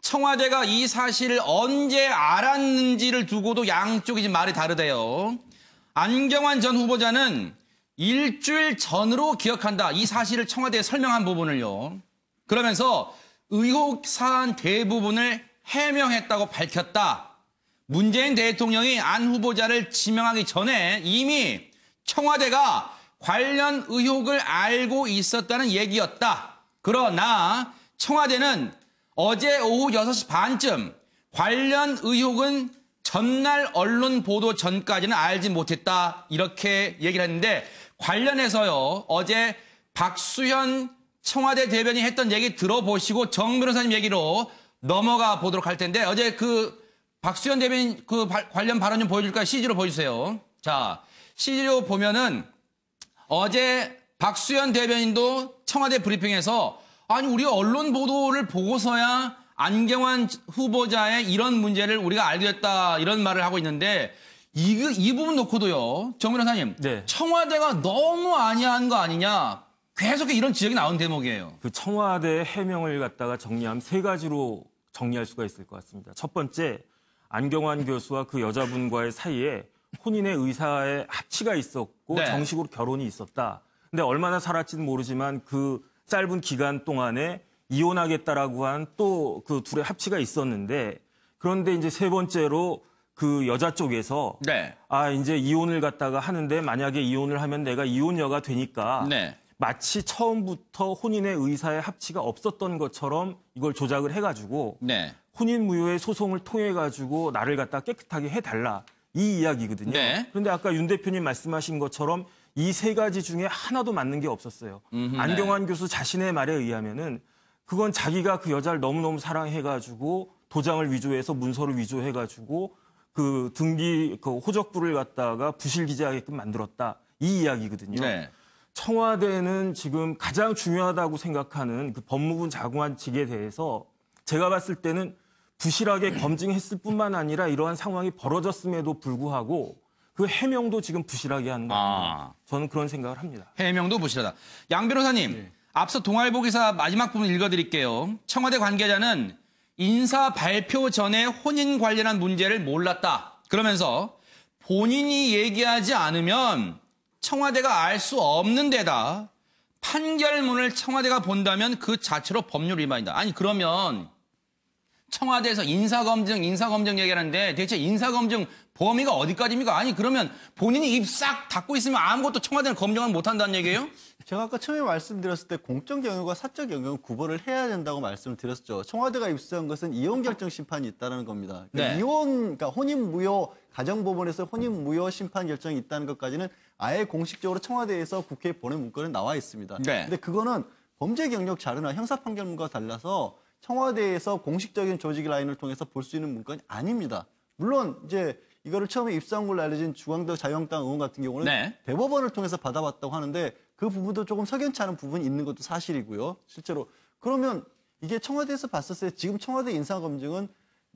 청와대가 이 사실을 언제 알았는지를 두고도 양쪽이 지금 말이 다르대요. 안경환 전 후보자는 일주일 전으로 기억한다. 이 사실을 청와대에 설명한 부분을요. 그러면서 의혹 사안 대부분을 해명했다고 밝혔다. 문재인 대통령이 안 후보자를 지명하기 전에 이미 청와대가 관련 의혹을 알고 있었다는 얘기였다. 그러나 청와대는 어제 오후 6시 반쯤 관련 의혹은 전날 언론 보도 전까지는 알지 못했다. 이렇게 얘기를 했는데 관련해서요. 어제 박수현 청와대 대변인 했던 얘기 들어보시고 정 변호사님 얘기로 넘어가 보도록 할 텐데 어제 그 박수현 대변인 그 관련 발언 좀 보여줄까요? CG로 보여주세요. 자, CG로 보면은 어제 박수현 대변인도 청와대 브리핑에서 아니 우리 언론 보도를 보고서야 안경환 후보자의 이런 문제를 우리가 알게 됐다 이런 말을 하고 있는데 이, 그, 이 부분 놓고도요 정 변호사님 네. 청와대가 너무 아니한 거 아니냐 계속 이런 지적이 나온 대목이에요. 그 청와대 해명을 갖다가 정리하면 세 가지로 정리할 수가 있을 것 같습니다. 첫 번째, 안경환 교수와 그 여자분과의 사이에 혼인의 의사의 합치가 있었고 네. 정식으로 결혼이 있었다. 근데 얼마나 살았지는 모르지만 그 짧은 기간 동안에 이혼하겠다라고 한 또 그 둘의 합치가 있었는데 그런데 이제 세 번째로 그 여자 쪽에서 네. 아 이제 이혼을 갖다가 하는데 만약에 이혼을 하면 내가 이혼녀가 되니까 네. 마치 처음부터 혼인의 의사의 합치가 없었던 것처럼 이걸 조작을 해가지고 네. 혼인무효의 소송을 통해 가지고 나를 갖다 깨끗하게 해달라 이 이야기거든요. 네. 그런데 아까 윤 대표님 말씀하신 것처럼 이 세 가지 중에 하나도 맞는 게 없었어요. 음흠, 안경환 네. 교수 자신의 말에 의하면은 그건 자기가 그 여자를 너무너무 사랑해가지고 도장을 위조해서 문서를 위조해가지고 그 등기 그 호적부를 갖다가 부실 기재하게끔 만들었다 이 이야기거든요. 네. 청와대는 지금 가장 중요하다고 생각하는 그 법무부 자 장관직에 대해서 제가 봤을 때는 부실하게 검증했을 뿐만 아니라 이러한 상황이 벌어졌음에도 불구하고 그 해명도 지금 부실하게 하는 거예요. 아. 저는 그런 생각을 합니다. 해명도 부실하다. 양 변호사님, 네. 앞서 동아일보 기사 마지막 부분 읽어드릴게요. 청와대 관계자는 인사 발표 전에 혼인 관련한 문제를 몰랐다. 그러면서 본인이 얘기하지 않으면 청와대가 알 수 없는 데다 판결문을 청와대가 본다면 그 자체로 법률 위반이다. 아니 그러면 청와대에서 인사검증, 인사검증 얘기하는데 대체 인사검증 범위가 어디까지입니까? 아니 그러면 본인이 입 싹 닫고 있으면 아무것도 청와대는 검증을 못한다는 얘기예요? 제가 아까 처음에 말씀드렸을 때공정경영과 사적 경영역구분을 해야 된다고 말씀을 드렸죠. 청와대가 입수한 것은 이혼 결정 심판이 있다는 겁니다. 그러니까 네. 이혼, 그러니까 혼인 무효 가정법원에서 혼인 무효 심판 결정이 있다는 것까지는 아예 공식적으로 청와대에서 국회에 보낸 문건은 나와 있습니다. 네. 근데 그거는 범죄 경력 자료나 형사 판결문과 달라서 청와대에서 공식적인 조직 라인을 통해서 볼 수 있는 문건이 아닙니다. 물론 이제 이거를 처음에 입사한 걸로 알려진 중앙대 자유한국당 의원 같은 경우는 네. 대법원을 통해서 받아봤다고 하는데 그 부분도 조금 석연치 않은 부분이 있는 것도 사실이고요. 실제로 그러면 이게 청와대에서 봤을 때 지금 청와대 인사검증은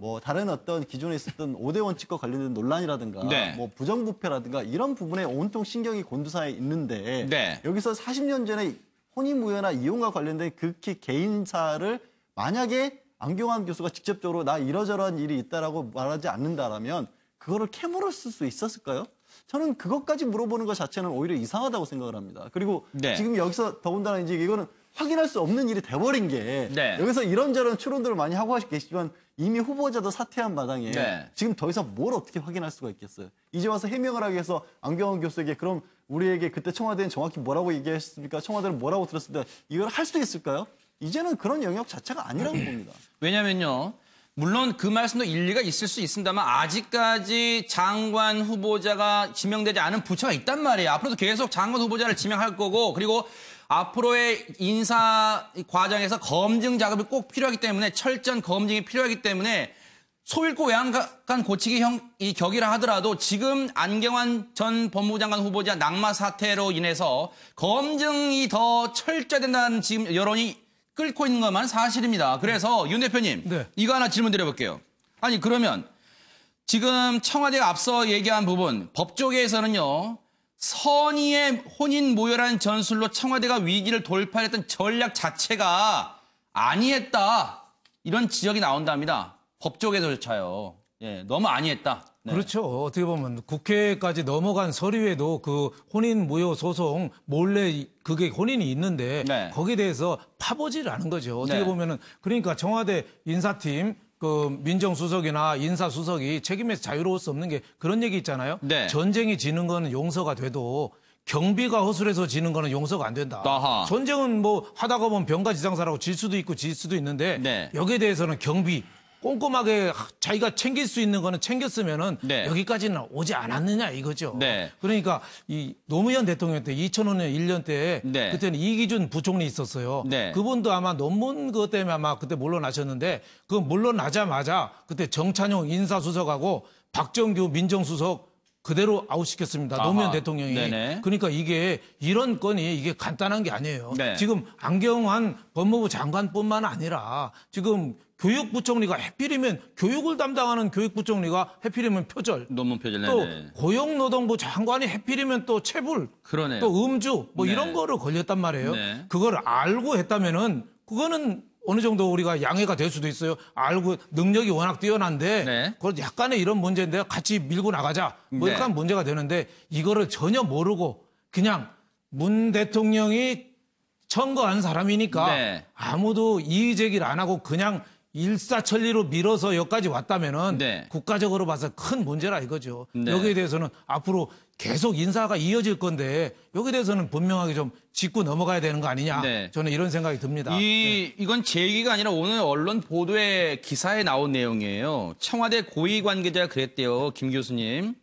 뭐 다른 어떤 기존에 있었던 5대 원칙과 관련된 논란이라든가 네. 뭐 부정부패라든가 이런 부분에 온통 신경이 곤두사에 있는데 네. 여기서 40년 전에 혼인무효나 이혼과 관련된 극히 개인사를 만약에 안경환 교수가 직접적으로 나 이러저러한 일이 있다라고 말하지 않는다라면 그거를 캐물었을수 있었을까요? 저는 그것까지 물어보는 것 자체는 오히려 이상하다고 생각을 합니다. 그리고 네. 지금 여기서 더군다나 이제 이거는 확인할 수 없는 일이 돼버린 게 네. 여기서 이런저런 추론들을 많이 하고 계시지만 이미 후보자도 사퇴한 마당에 네. 지금 더 이상 뭘 어떻게 확인할 수가 있겠어요. 이제 와서 해명을 하기 위해서 안경원 교수에게 그럼 우리에게 그때 청와대는 정확히 뭐라고 얘기했습니까? 청와대는 뭐라고 들었습니다. 이걸 할 수 있을까요? 이제는 그런 영역 자체가 아니라는겁니다 음. 왜냐면요. 물론 그 말씀도 일리가 있을 수 있습니다만 아직까지 장관 후보자가 지명되지 않은 부처가 있단 말이에요. 앞으로도 계속 장관 후보자를 지명할 거고 그리고 앞으로의 인사 과정에서 검증 작업이 꼭 필요하기 때문에 철저한 검증이 필요하기 때문에 소일고 외양간 고치기 형, 이 격이라 하더라도 지금 안경환 전 법무부 장관 후보자 낙마 사태로 인해서 검증이 더철저해진다는 지금 여론이 끓고 있는 것만 사실입니다. 그래서 윤 대표님 네. 이거 하나 질문 드려볼게요. 아니 그러면 지금 청와대가 앞서 얘기한 부분 법조계에서는요 선의의 혼인 모여라는 전술로 청와대가 위기를 돌파했던 전략 자체가 아니했다. 이런 지적이 나온답니다. 법조계에서조차요. 예, 너무 아니했다. 네. 그렇죠. 어떻게 보면 국회까지 넘어간 서류에도 그 혼인 무효 소송 몰래 그게 혼인이 있는데 네. 거기에 대해서 파보지를 않은 거죠. 어떻게 네. 보면은 그러니까 청와대 인사팀 그 민정수석이나 인사수석이 책임에서 자유로울 수 없는 게 그런 얘기 있잖아요. 네. 전쟁이 지는 거는 용서가 돼도 경비가 허술해서 지는 거는 용서가 안 된다. 아하. 전쟁은 뭐 하다가 보면 병가지상사라고 질 수도 있고 질 수도 있는데 네. 여기에 대해서는 경비 꼼꼼하게 자기가 챙길 수 있는 거는 챙겼으면은 네. 여기까지는 오지 않았느냐 이거죠. 네. 그러니까 이 노무현 대통령 때 2005년 1년 때 네. 그때는 이기준 부총리 있었어요. 네. 그분도 아마 논문 그것 때문에 아마 그때 물러나셨는데 그 물러나자마자 그때 정찬용 인사수석하고 박정규 민정수석 그대로 아웃시켰습니다. 노무현 대통령이. 네네. 그러니까 이게 이런 건이 이게 간단한 게 아니에요. 네. 지금 안경환 법무부 장관뿐만 아니라 지금 교육부총리가 해필이면 교육을 담당하는 교육부총리가 해필이면 표절. 논문 표절. 네, 또 네네. 고용노동부 장관이 해필이면 또 체불. 그러네또 음주 뭐 네. 이런 거를 걸렸단 말이에요. 네. 그걸 알고 했다면은 그거는 어느 정도 우리가 양해가 될 수도 있어요. 알고 능력이 워낙 뛰어난데 네. 그걸 약간의 이런 문제인데 같이 밀고 나가자. 뭐 네. 약간 문제가 되는데 이거를 전혀 모르고 그냥 문 대통령이 선거한 사람이니까 네. 아무도 이의제기를 안 하고 그냥 일사천리로 밀어서 여기까지 왔다면은 네. 국가적으로 봐서 큰 문제라 이거죠. 네. 여기에 대해서는 앞으로 계속 인사가 이어질 건데 여기에 대해서는 분명하게 좀 짚고 넘어가야 되는 거 아니냐. 네. 저는 이런 생각이 듭니다. 이 네. 이건 제 얘기가 아니라 오늘 언론 보도에 기사에 나온 내용이에요. 청와대 고위 관계자가 그랬대요. 김 교수님.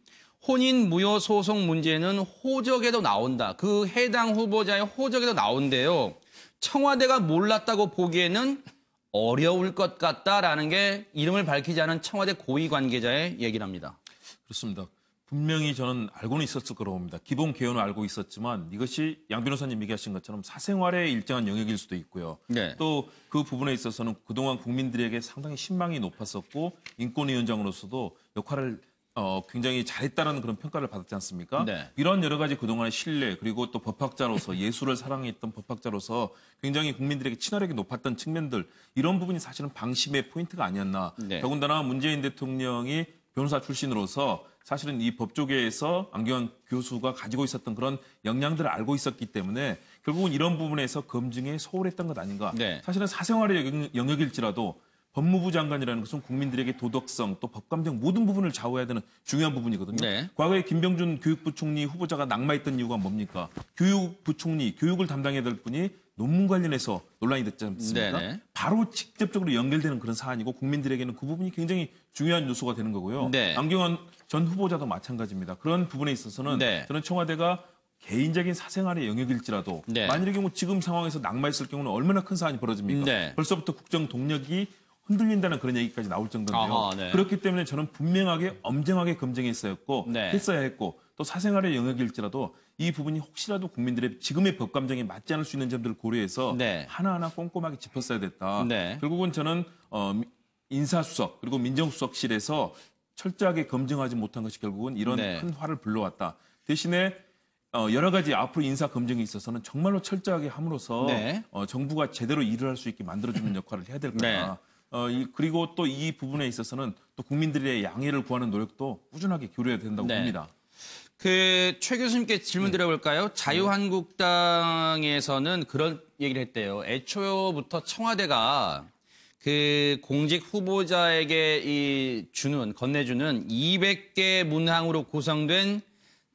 혼인 무효 소송 문제는 호적에도 나온다. 그 해당 후보자의 호적에도 나온대요. 청와대가 몰랐다고 보기에는 어려울 것 같다라는 게 이름을 밝히지 않은 청와대 고위 관계자의 얘기랍니다. 그렇습니다. 분명히 저는 알고는 있었을 거라고 봅니다. 기본 개요는 알고 있었지만 이것이 양 변호사님 얘기하신 것처럼 사생활의 일정한 영역일 수도 있고요. 네. 또그 부분에 있어서는 그동안 국민들에게 상당히 신망이 높았었고 인권위원장으로서도 역할을 어, 굉장히 잘했다라는 그런 평가를 받았지 않습니까? 네. 이런 여러 가지 그동안의 신뢰 그리고 또 법학자로서 예술을 사랑했던 법학자로서 굉장히 국민들에게 친화력이 높았던 측면들 이런 부분이 사실은 방심의 포인트가 아니었나. 네. 더군다나 문재인 대통령이 변호사 출신으로서 사실은 이 법조계에서 안경환 교수가 가지고 있었던 그런 역량들을 알고 있었기 때문에 결국은 이런 부분에서 검증에 소홀했던 것 아닌가. 네. 사실은 사생활의 영역일지라도 법무부 장관이라는 것은 국민들에게 도덕성 또 법감정 모든 부분을 좌우해야 되는 중요한 부분이거든요. 네. 과거에 김병준 교육부 총리 후보자가 낙마했던 이유가 뭡니까? 교육부 총리, 교육을 담당해야 될 분이 논문 관련해서 논란이 됐지 않습니까? 네네. 네. 바로 직접적으로 연결되는 그런 사안이고 국민들에게는 그 부분이 굉장히 중요한 요소가 되는 거고요. 네. 안경환 전 후보자도 마찬가지입니다. 그런 부분에 있어서는 네. 저는 청와대가 개인적인 사생활의 영역일지라도 네. 만일의 경우 뭐 지금 상황에서 낙마했을 경우는 얼마나 큰 사안이 벌어집니까? 네. 벌써부터 국정 동력이 흔들린다는 그런 얘기까지 나올 정도인데요. 아하, 네. 그렇기 때문에 저는 분명하게 엄정하게 검증했어야 했고 네. 했어야 했고 또 사생활의 영역일지라도 이 부분이 혹시라도 국민들의 지금의 법 감정에 맞지 않을 수 있는 점들을 고려해서 네. 하나하나 꼼꼼하게 짚었어야 됐다. 네. 결국은 저는 어, 인사수석 그리고 민정수석실에서 철저하게 검증하지 못한 것이 결국은 이런 네. 큰 화를 불러왔다. 대신에 어, 여러 가지 앞으로 인사 검증에 있어서는 정말로 철저하게 함으로써 네. 어, 정부가 제대로 일을 할 수 있게 만들어주는 역할을 해야 될 거다. 어, 이, 그리고 또 이 부분에 있어서는 또 국민들의 양해를 구하는 노력도 꾸준하게 기울여야 된다고 네. 봅니다. 그 최 교수님께 질문 예. 드려볼까요? 네. 자유한국당에서는 그런 얘기를 했대요. 애초부터 청와대가 그 공직 후보자에게 이 주는 건네주는 200개 문항으로 구성된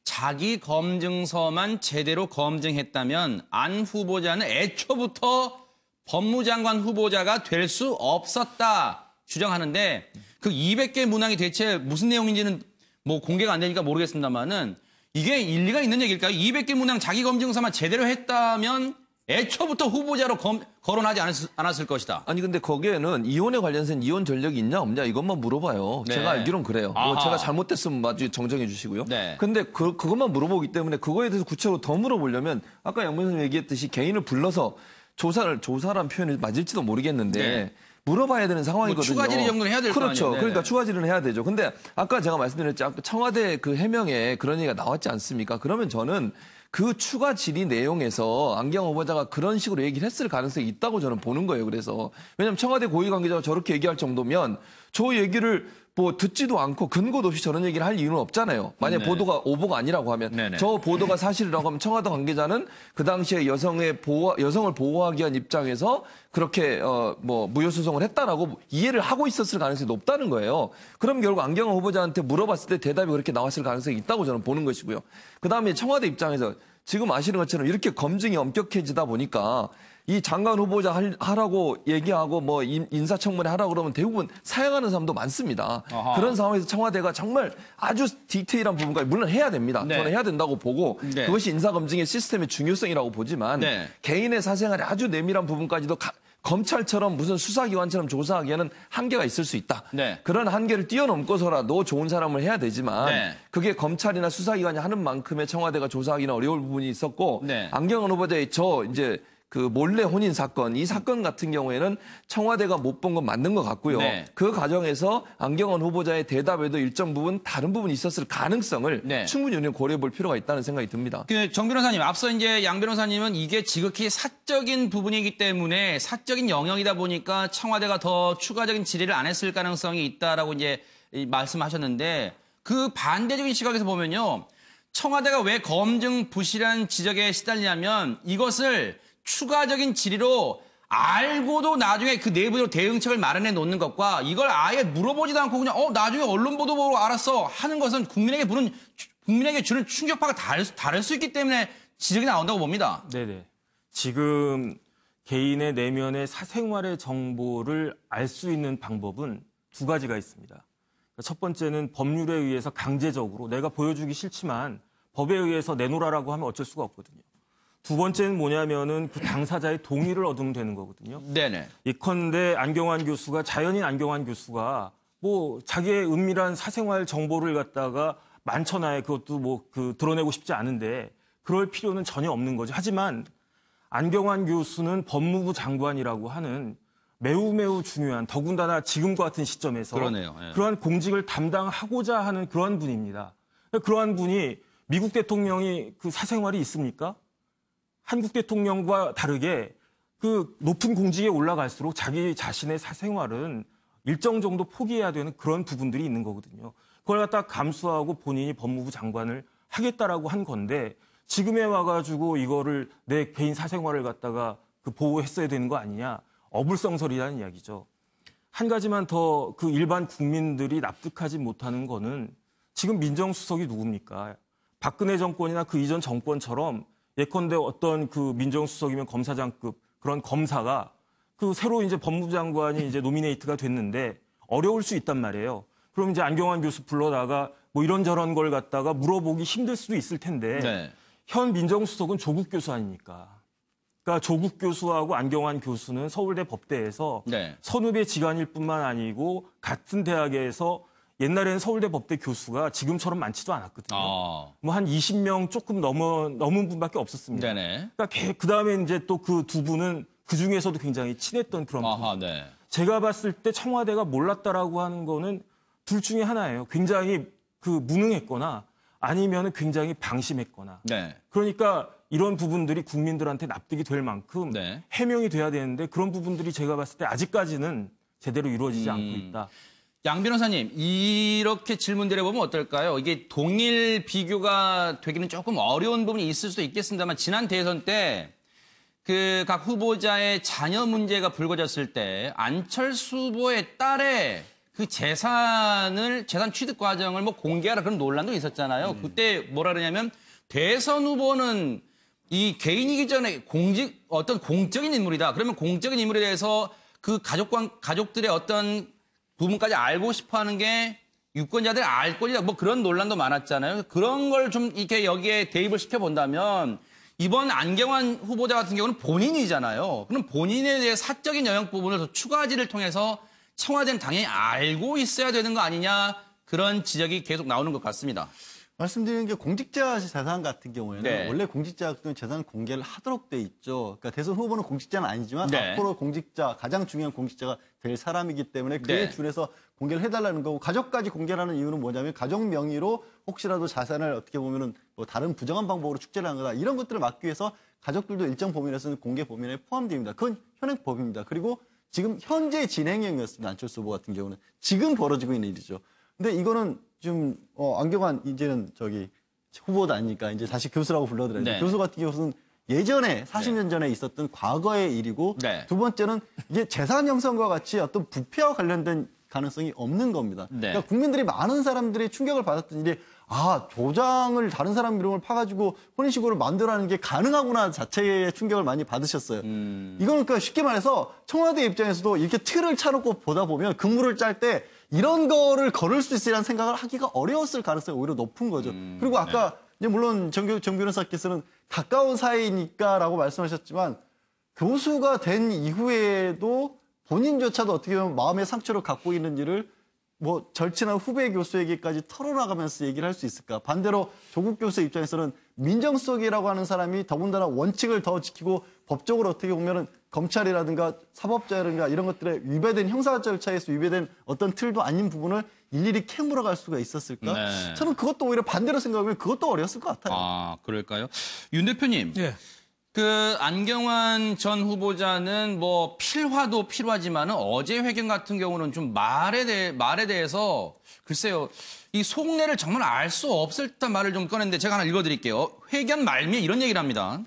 자기 검증서만 제대로 검증했다면 안 후보자는 애초부터 법무장관 후보자가 될 수 없었다 주장하는데 그 200개 문항이 대체 무슨 내용인지는 뭐 공개가 안 되니까 모르겠습니다만은 이게 일리가 있는 얘기일까요? 200개 문항 자기 검증서만 제대로 했다면 애초부터 후보자로 검, 거론하지 않았, 않았을, 것이다. 아니 근데 거기에는 이혼에 관련된 이혼 전력이 있냐 없냐 이것만 물어봐요. 네. 제가 알기론 그래요. 뭐 제가 잘못됐으면 마주 정정해 주시고요. 네. 근데 그, 그것만 물어보기 때문에 그거에 대해서 구체로 적으더 물어보려면 아까 양변선님 얘기했듯이 개인을 불러서 조사를 조사란 표현이 맞을지도 모르겠는데 네. 물어봐야 되는 뭐 상황이거든요. 뭐 추가 질의 정도는 해야 될거 그렇죠. 아니에요. 그러니까 네. 추가 질의는 해야 되죠. 근데 아까 제가 말씀드렸죠 아까 청와대 그 해명에 그런 얘기가 나왔지 않습니까? 그러면 저는 그 추가 질의 내용에서 안경 후보자가 그런 식으로 얘기를 했을 가능성이 있다고 저는 보는 거예요. 그래서 왜냐하면 청와대 고위 관계자가 저렇게 얘기할 정도면 저 얘기를 뭐 듣지도 않고 근거도 없이 저런 얘기를 할 이유는 없잖아요. 만약 네. 보도가 오보가 아니라고 하면 네네. 저 보도가 사실이라고 하면 청와대 관계자는 그 당시에 여성의 보호 여성을 보호하기 위한 입장에서 그렇게 어 뭐 무효 소송을 했다라고 이해를 하고 있었을 가능성이 높다는 거예요. 그럼 결국 안경호 후보자한테 물어봤을 때 대답이 그렇게 나왔을 가능성이 있다고 저는 보는 것이고요. 그다음에 청와대 입장에서 지금 아시는 것처럼 이렇게 검증이 엄격해지다 보니까 이 장관 후보자 하라고 얘기하고 뭐 인사청문회 하라고 그러면 대부분 사양하는 사람도 많습니다. 아하. 그런 상황에서 청와대가 정말 아주 디테일한 부분까지 물론 해야 됩니다. 네. 저는 해야 된다고 보고 네. 그것이 인사검증의 시스템의 중요성이라고 보지만 네. 개인의 사생활의 아주 내밀한 부분까지도 가, 검찰처럼 무슨 수사기관처럼 조사하기에는 한계가 있을 수 있다. 네. 그런 한계를 뛰어넘고서라도 좋은 사람을 해야 되지만 네. 그게 검찰이나 수사기관이 하는 만큼의 청와대가 조사하기는 어려울 부분이 있었고 네. 안경은 후보자의 저 이제 그 몰래 혼인 사건 이 사건 같은 경우에는 청와대가 못 본 건 맞는 것 같고요. 네. 그 과정에서 안경원 후보자의 대답에도 일정 부분 다른 부분이 있었을 가능성을 네. 충분히 우리는 고려해 볼 필요가 있다는 생각이 듭니다. 그정 변호사님 앞서 이제 양 변호사님은 이게 지극히 사적인 부분이기 때문에 사적인 영역이다 보니까 청와대가 더 추가적인 질의를 안 했을 가능성이 있다라고 이제 말씀하셨는데 그 반대적인 시각에서 보면요. 청와대가 왜 검증 부실한 지적에 시달리냐면 이것을 추가적인 질의로 알고도 나중에 그 내부적으로 대응책을 마련해 놓는 것과 이걸 아예 물어보지도 않고 그냥 어 나중에 언론 보도 보고 알았어 하는 것은 국민에게 부는 국민에게 주는 충격파가 다를, 다를 수 있기 때문에 지적이 나온다고 봅니다. 네네. 지금 개인의 내면의 사생활의 정보를 알 수 있는 방법은 두 가지가 있습니다. 첫 번째는 법률에 의해서 강제적으로 내가 보여주기 싫지만 법에 의해서 내놓으라고 하면 어쩔 수가 없거든요. 두 번째는 뭐냐면은 그 당사자의 동의를 얻으면 되는 거거든요. 네네. 이컨대 안경환 교수가 자연인 안경환 교수가 뭐 자기의 은밀한 사생활 정보를 갖다가 만천하에 그것도 뭐 그 드러내고 싶지 않은데 그럴 필요는 전혀 없는 거죠. 하지만 안경환 교수는 법무부 장관이라고 하는 매우 매우 중요한 더군다나 지금과 같은 시점에서 그러네요. 예. 그러한 공직을 담당하고자 하는 그러한 분입니다. 그러한 분이 미국 대통령이 그 사생활이 있습니까? 한국 대통령과 다르게 그 높은 공직에 올라갈수록 자기 자신의 사생활은 일정 정도 포기해야 되는 그런 부분들이 있는 거거든요. 그걸 갖다 감수하고 본인이 법무부 장관을 하겠다라고 한 건데 지금에 와가지고 이거를 내 개인 사생활을 갖다가 그 보호했어야 되는 거 아니냐 어불성설이라는 이야기죠. 한 가지만 더 그 일반 국민들이 납득하지 못하는 거는 지금 민정수석이 누굽니까? 박근혜 정권이나 그 이전 정권처럼 예컨대 어떤 그 민정수석이면 검사장급 그런 검사가 그 새로 이제 법무부 장관이 이제 노미네이트가 됐는데 어려울 수 있단 말이에요. 그럼 이제 안경환 교수 불러다가 뭐 이런저런 걸 갖다가 물어보기 힘들 수도 있을 텐데 네. 현 민정수석은 조국 교수 아닙니까? 그러니까 조국 교수하고 안경환 교수는 서울대 법대에서 네. 선후배 지간일 뿐만 아니고 같은 대학에서 옛날에는 서울대 법대 교수가 지금처럼 많지도 않았거든요. 아. 뭐한 20명 조금 넘어 넘은 분밖에 없었습니다. 네네. 그러니까 그 다음에 이제 또 그 두 분은 그 중에서도 굉장히 친했던 그런 아하, 분. 네. 제가 봤을 때 청와대가 몰랐다라고 하는 거는 둘 중에 하나예요. 굉장히 그 무능했거나 아니면 굉장히 방심했거나. 네. 그러니까 이런 부분들이 국민들한테 납득이 될 만큼 네. 해명이 돼야 되는데 그런 부분들이 제가 봤을 때 아직까지는 제대로 이루어지지 음. 않고 있다. 양 변호사님, 이렇게 질문드려보면 어떨까요? 이게 동일 비교가 되기는 조금 어려운 부분이 있을 수도 있겠습니다만, 지난 대선 때, 그, 각 후보자의 자녀 문제가 불거졌을 때, 안철수 후보의 딸의 그 재산을, 재산 취득 과정을 뭐 공개하라 그런 논란도 있었잖아요. 음. 그때 뭐라 그러냐면, 대선 후보는 이 개인이기 전에 공직, 어떤 공적인 인물이다. 그러면 공적인 인물에 대해서 그 가족과, 가족들의 어떤 부분까지 알고 싶어 하는 게유권자들알 권리다. 뭐 그런 논란도 많았잖아요. 그런 걸 좀 이렇게 여기에 대입을 시켜본다면 이번 안경환 후보자 같은 경우는 본인이잖아요. 그럼 본인에 대해 사적인 영역 부분을 더 추가지를 통해서 청와대는 당연히 알고 있어야 되는 거 아니냐 그런 지적이 계속 나오는 것 같습니다. 말씀드리는 게 공직자 재산 같은 경우에는 네. 원래 공직자 같은 재산 을 공개를 하도록 돼 있죠. 그러니까 대선 후보는 공직자는 아니지만 네. 앞으로 공직자 가장 중요한 공직자가 될 사람이기 때문에 그에 네. 준해서 공개를 해달라는 거고 가족까지 공개하는 이유는 뭐냐면 가족 명의로 혹시라도 자산을 어떻게 보면은 뭐 다른 부정한 방법으로 축제를 한 거다 이런 것들을 막기 위해서 가족들도 일정 범위에서는 내 공개 범위에 내 포함됩니다. 그건 현행법입니다. 그리고 지금 현재 진행형이었습니다. 안철수 후보 같은 경우는 지금 벌어지고 있는 일이죠. 근데 이거는 좀 어, 안경환 이제는 저기 후보도 아니니까 이제 다시 교수라고 불러드려야죠. 네. 교수 같은 경우는 예전에 40년 전에 있었던 과거의 일이고 네. 두 번째는 이게 재산 형성과 같이 어떤 부패와 관련된 가능성이 없는 겁니다. 네. 그러니까 국민들이 많은 사람들이 충격을 받았던 일이 아 도장을 다른 사람 이름을 파가지고 혼인신고를 만들라는 어게 가능하구나 자체에 충격을 많이 받으셨어요. 음... 이거는 그러니까 쉽게 말해서 청와대 입장에서도 이렇게 틀을 차놓고 보다 보면 근무를 짤 때 이런 거를 걸을 수 있으라는 생각을 하기가 어려웠을 가능성이 오히려 높은 거죠. 음... 그리고 아까 네. 물론 정규, 정 변호사께서는 가까운 사이니까라고 말씀하셨지만 교수가 된 이후에도 본인조차도 어떻게 보면 마음의 상처를 갖고 있는 일을 뭐 절친한 후배 교수에게까지 털어나가면서 얘기를 할 수 있을까? 반대로 조국 교수 입장에서는 민정수석이라고 하는 사람이 더군다나 원칙을 더 지키고 법적으로 어떻게 보면은 검찰이라든가 사법자라든가 이런 것들에 위배된 형사 절차에서 위배된 어떤 틀도 아닌 부분을 일일이 캐물어 갈 수가 있었을까? 네. 저는 그것도 오히려 반대로 생각하면 그것도 어렸을것 같아요. 아, 그럴까요? 윤 대표님. 예. 그 안경환 전 후보자는 뭐 필화도 필요하지만은 어제 회견 같은 경우는 좀 말에 대해 말에 대해서 글쎄요. 이 속내를 정말 알 수 없을 듯한 말을 좀 꺼냈는데 제가 하나 읽어드릴게요. 회견 말미에 이런 얘기를 합니다.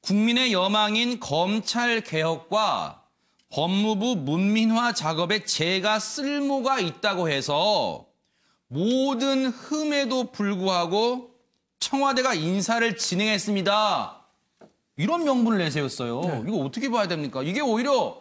국민의 여망인 검찰 개혁과 법무부 문민화 작업에 제가 쓸모가 있다고 해서 모든 흠에도 불구하고 청와대가 인사를 진행했습니다. 이런 명분을 내세웠어요. 네. 이거 어떻게 봐야 됩니까? 이게 오히려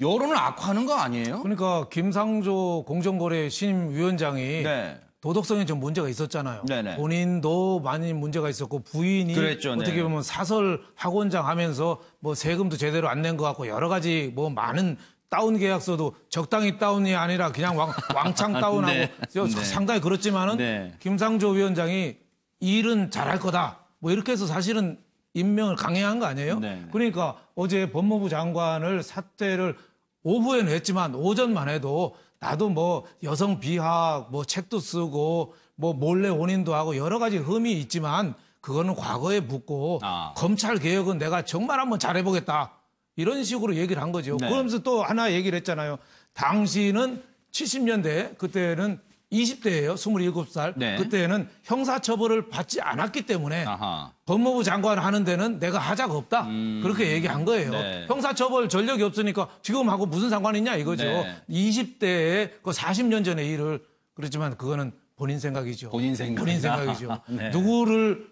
여론을 악화하는 거 아니에요? 그러니까 김상조 공정거래 신임위원장이 네. 도덕성에 좀 문제가 있었잖아요. 네네. 본인도 많이 문제가 있었고 부인이 그랬죠, 어떻게 네 보면 사설 학원장 하면서 뭐 세금도 제대로 안 낸 것 같고 여러 가지 뭐 많은 다운 계약서도 적당히 다운이 아니라 그냥 왕, 창 다운하고 네. 네. 상당히 그렇지만은 네. 김상조 위원장이 일은 잘할 거다 뭐 이렇게 해서 사실은 임명을 강행한 거 아니에요? 네. 그러니까 어제 법무부 장관을 사퇴를 오후에는 했지만 오전만 해도 나도 뭐 여성 비하, 뭐 책도 쓰고, 뭐 몰래 혼인도 하고 여러 가지 흠이 있지만 그거는 과거에 묻고 아. 검찰 개혁은 내가 정말 한번 잘해보겠다. 이런 식으로 얘기를 한 거죠. 네. 그러면서 또 하나 얘기를 했잖아요. 당시는 70년대 그때는 20대예요. 27살. 네. 그때는 형사처벌을 받지 않았기 때문에 아하. 법무부 장관 하는 데는 내가 하자가 없다. 음... 그렇게 얘기한 거예요. 네. 형사처벌 전력이 없으니까 지금하고 무슨 상관이냐 이거죠. 네. 20대에 그 40년 전에 일을 그렇지만 그거는 본인 생각이죠. 본인 생각. 본인 생각이죠. 네. 누구를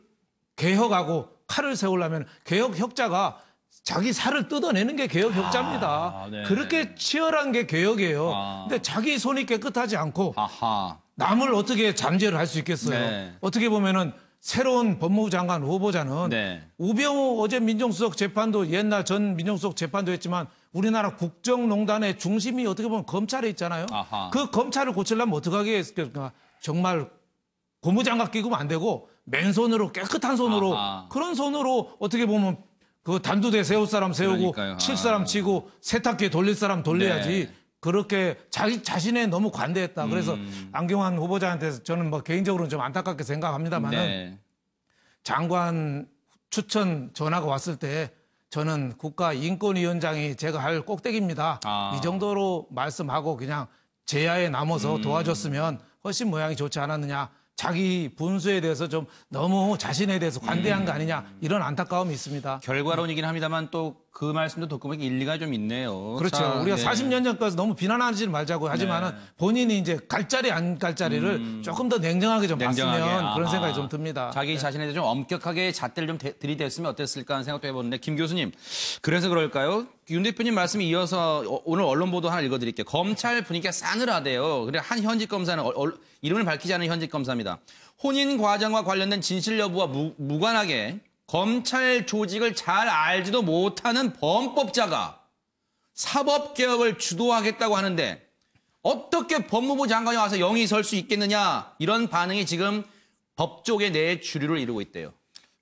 개혁하고 칼을 세우려면 개혁 혁자가 자기 살을 뜯어내는 게 개혁 혁자입니다. 아, 네. 그렇게 치열한 게 개혁이에요. 아. 근데 자기 손이 깨끗하지 않고 아하. 남을 어떻게 잠재를 할 수 있겠어요? 네. 어떻게 보면은 새로운 법무부 장관 후보자는 네. 우병우 어제 민정수석 재판도 옛날 전 민정수석 재판도 했지만 우리나라 국정농단의 중심이 어떻게 보면 검찰에 있잖아요. 아하. 그 검찰을 고치려면 어떻게 하겠습니까? 정말 고무장갑 끼고면 안 되고 맨손으로 깨끗한 손으로 아하. 그런 손으로 어떻게 보면 그 단두대 세울 사람 세우고 그러니까요. 칠 사람 아. 치고 세탁기에 돌릴 사람 돌려야지 네. 그렇게 자기 자신에 너무 관대했다. 그래서 음. 안경환 후보자한테 저는 뭐 개인적으로는 좀 안타깝게 생각합니다만은 네. 장관 추천 전화가 왔을 때 저는 국가 인권위원장이 제가 할 꼭대기입니다. 아. 이 정도로 말씀하고 그냥 제야에 남아서 음. 도와줬으면 훨씬 모양이 좋지 않았느냐. 자기 분수에 대해서 좀 너무 자신에 대해서 관대한 거 음. 아니냐 이런 안타까움이 있습니다. 결과론이긴 합니다만 또그 말씀도 덕구에게 일리가 좀 있네요. 그렇죠. 자, 우리가 네. 40년 전까지 너무 비난하지 말자고 하지만은 네. 본인이 이제 갈 자리 안 갈 자리를 음... 조금 더 냉정하게 좀 냉정하게. 봤으면 아하. 그런 생각이 좀 듭니다. 자기 네. 자신에 대해 좀 엄격하게 잣대를 좀 들이댔으면 어땠을까 하는 생각도 해보는데 김 교수님 그래서 그럴까요? 윤 대표님 말씀 이어서 어, 오늘 언론 보도 하나 읽어드릴게요. 검찰 분위기가 싸늘하대요. 그래 한 현직 검사는 어, 어, 이름을 밝히지 않은 현직 검사입니다. 혼인 과정과 관련된 진실 여부와 무, 무관하게 검찰 조직을 잘 알지도 못하는 범법자가 사법개혁을 주도하겠다고 하는데 어떻게 법무부 장관이 와서 영이 설수 있겠느냐 이런 반응이 지금 법조계 내에 주류를 이루고 있대요.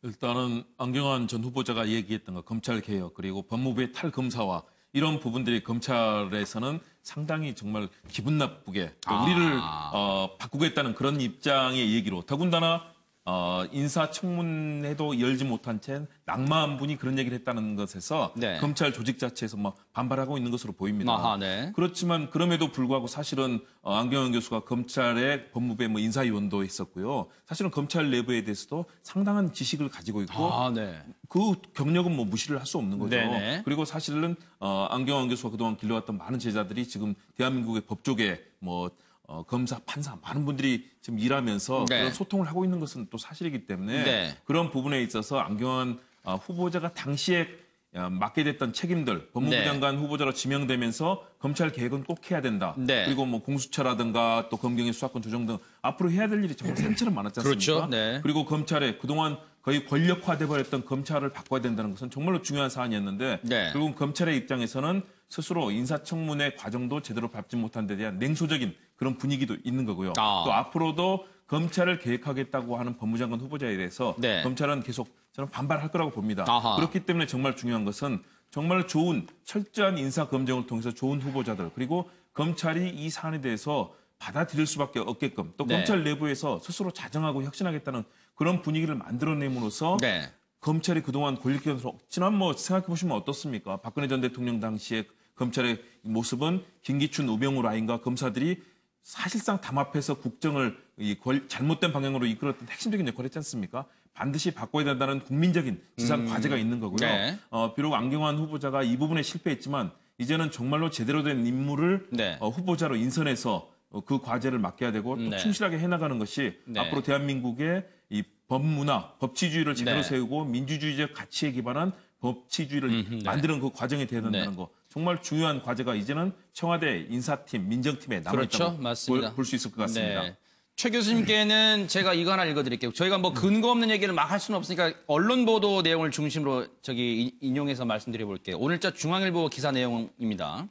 일단은 안경환 전 후보자가 얘기했던 거 검찰 개혁 그리고 법무부의 탈검사와 이런 부분들이 검찰에서는 상당히 정말 기분 나쁘게 아. 우리를 어, 바꾸겠다는 그런 입장의 얘기로 더군다나 어, 인사청문회도 열지 못한 채 낙마한 분이 그런 얘기를 했다는 것에서 네. 검찰 조직 자체에서 막 반발하고 있는 것으로 보입니다. 아하, 네. 그렇지만 그럼에도 불구하고 사실은 어, 안경현 교수가 검찰의 법무부의 뭐 인사위원도 했었고요 사실은 검찰 내부에 대해서도 상당한 지식을 가지고 있고 아, 네. 그 경력은 뭐 무시를 할 수 없는 거죠. 네네. 네. 그리고 사실은 어, 안경현 교수가 그동안 길러왔던 많은 제자들이 지금 대한민국의 법조계 뭐 어, 검사, 판사 많은 분들이 지금 일하면서 네. 그런 소통을 하고 있는 것은 또 사실이기 때문에 네. 그런 부분에 있어서 안경원 어, 후보자가 당시에 어, 맡게 됐던 책임들 법무부 네. 장관 후보자로 지명되면서 검찰 개혁은 꼭 해야 된다. 네. 그리고 뭐 공수처라든가 또 검경의 수사권 조정 등 앞으로 해야 될 일이 정말 산처럼 네. 많았지 않습니까? 그렇죠. 네. 그리고 검찰에 그동안 거의 권력화돼 버렸던 검찰을 바꿔야 된다는 것은 정말로 중요한 사안이었는데 네. 결국 검찰의 입장에서는 스스로 인사청문회 과정도 제대로 밟지 못한 데 대한 냉소적인 그런 분위기도 있는 거고요. 아. 또 앞으로도 검찰을 계획하겠다고 하는 법무장관 후보자에 대해서 네. 검찰은 계속 저는 반발할 거라고 봅니다. 아하. 그렇기 때문에 정말 중요한 것은 정말 좋은 철저한 인사 검증을 통해서 좋은 후보자들 그리고 검찰이 이 사안에 대해서 받아들일 수밖에 없게끔 또 네. 검찰 내부에서 스스로 자정하고 혁신하겠다는 그런 분위기를 만들어냄으로써 네. 검찰이 그동안 권력기관으로 지난 뭐 생각해 보시면 어떻습니까? 박근혜 전 대통령 당시에 검찰의 모습은 김기춘, 우병우 라인과 검사들이 사실상 담합해서 국정을 이 잘못된 방향으로 이끌었던 핵심적인 역할을 했지 않습니까? 반드시 바꿔야 된다는 국민적인 지상 음. 과제가 있는 거고요. 네. 어, 비록 안경환 후보자가 이 부분에 실패했지만 이제는 정말로 제대로 된 임무를 네. 어, 후보자로 인선해서 어, 그 과제를 맡겨야 되고 네. 충실하게 해나가는 것이 네. 앞으로 대한민국의 이 법문화, 법치주의를 제대로 네. 세우고 민주주의적 가치에 기반한 법치주의를 음흠, 음, 네. 만드는 그 과정이 되어야 된다는 거 정말 중요한 과제가 이제는 청와대 인사팀, 민정팀에 남아있다고 그렇죠? 볼수 있을 것 같습니다. 네. 최 교수님께는 제가 이거 하나 읽어드릴게요. 저희가 뭐 음. 근거 없는 얘기를 막 할 수는 없으니까 언론 보도 내용을 중심으로 저기 인용해서 말씀드려볼게요. 오늘자 중앙일보 기사 내용입니다.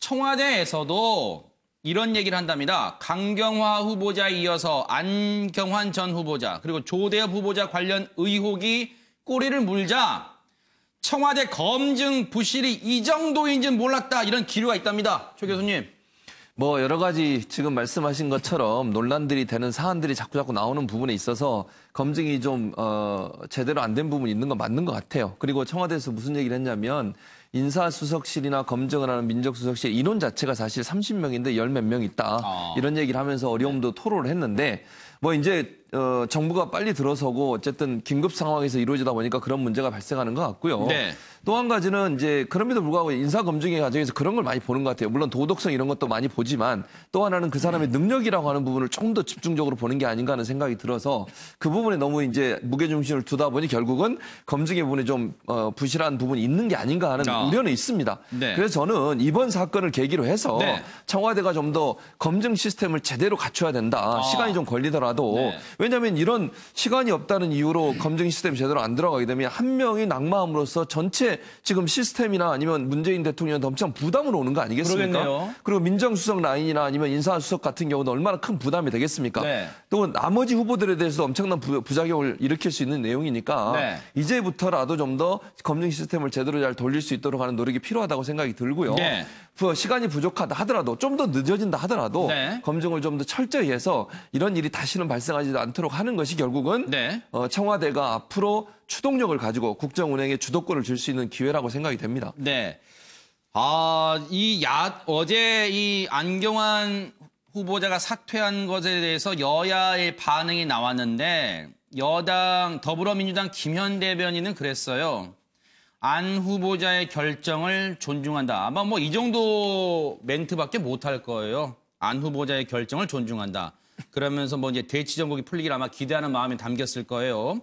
청와대에서도 이런 얘기를 한답니다. 강경화 후보자 이어서 안경환 전 후보자 그리고 조대엽 후보자 관련 의혹이 꼬리를 물자 청와대 검증 부실이 이 정도인지는 몰랐다 이런 기류가 있답니다. 최 교수님. 뭐 여러 가지 지금 말씀하신 것처럼 논란들이 되는 사안들이 자꾸 자꾸 나오는 부분에 있어서 검증이 좀 어, 제대로 안 된 부분이 있는 건 맞는 것 같아요. 그리고 청와대에서 무슨 얘기를 했냐면 인사수석실이나 검증을 하는 민족수석실 인원 자체가 사실 30명인데 1 0몇명 있다. 아. 이런 얘기를 하면서 어려움도 토로를 했는데 뭐 이제 어, 정부가 빨리 들어서고 어쨌든 긴급 상황에서 이루어지다 보니까 그런 문제가 발생하는 것 같고요. 네. 또한 가지는 이제 그럼에도 불구하고 인사 검증의 과정에서 그런 걸 많이 보는 것 같아요. 물론 도덕성 이런 것도 많이 보지만 또 하나는 그 사람의 네. 능력이라고 하는 부분을 좀 더 집중적으로 보는 게 아닌가 하는 생각이 들어서 그 부분에 너무 이제 무게중심을 두다 보니 결국은 검증의 부분에 좀 어, 부실한 부분이 있는 게 아닌가 하는 아. 우려는 있습니다. 네. 그래서 저는 이번 사건을 계기로 해서 네. 청와대가 좀 더 검증 시스템을 제대로 갖춰야 된다. 아. 시간이 좀 걸리더라도 네. 왜냐하면 이런 시간이 없다는 이유로 검증 시스템이 제대로 안 들어가게 되면 한 명이 낙마함으로써 전체 지금 시스템이나 아니면 문재인 대통령한테 엄청 부담으로 오는 거 아니겠습니까? 그러겠네요. 그리고 민정수석 라인이나 아니면 인사수석 같은 경우도 얼마나 큰 부담이 되겠습니까? 네. 또 나머지 후보들에 대해서도 엄청난 부, 작용을 일으킬 수 있는 내용이니까 네. 이제부터라도 좀 더 검증 시스템을 제대로 잘 돌릴 수 있도록 하는 노력이 필요하다고 생각이 들고요. 네. 시간이 부족하다 하더라도 좀 더 늦어진다 하더라도 네. 검증을 좀 더 철저히 해서 이런 일이 다시는 발생하지 않도록 하는 것이 결국은 네. 어, 청와대가 앞으로 추동력을 가지고 국정 운행에 주도권을 줄 수 있는 기회라고 생각이 됩니다. 네. 아, 이 야, 어제 이 안경환 후보자가 사퇴한 것에 대해서 여야의 반응이 나왔는데 여당 더불어민주당 김현 대변인은 그랬어요. 안 후보자의 결정을 존중한다. 아마 뭐 이 정도 멘트밖에 못 할 거예요. 안 후보자의 결정을 존중한다. 그러면서 뭐 이제 대치 정국이 풀리길 아마 기대하는 마음이 담겼을 거예요.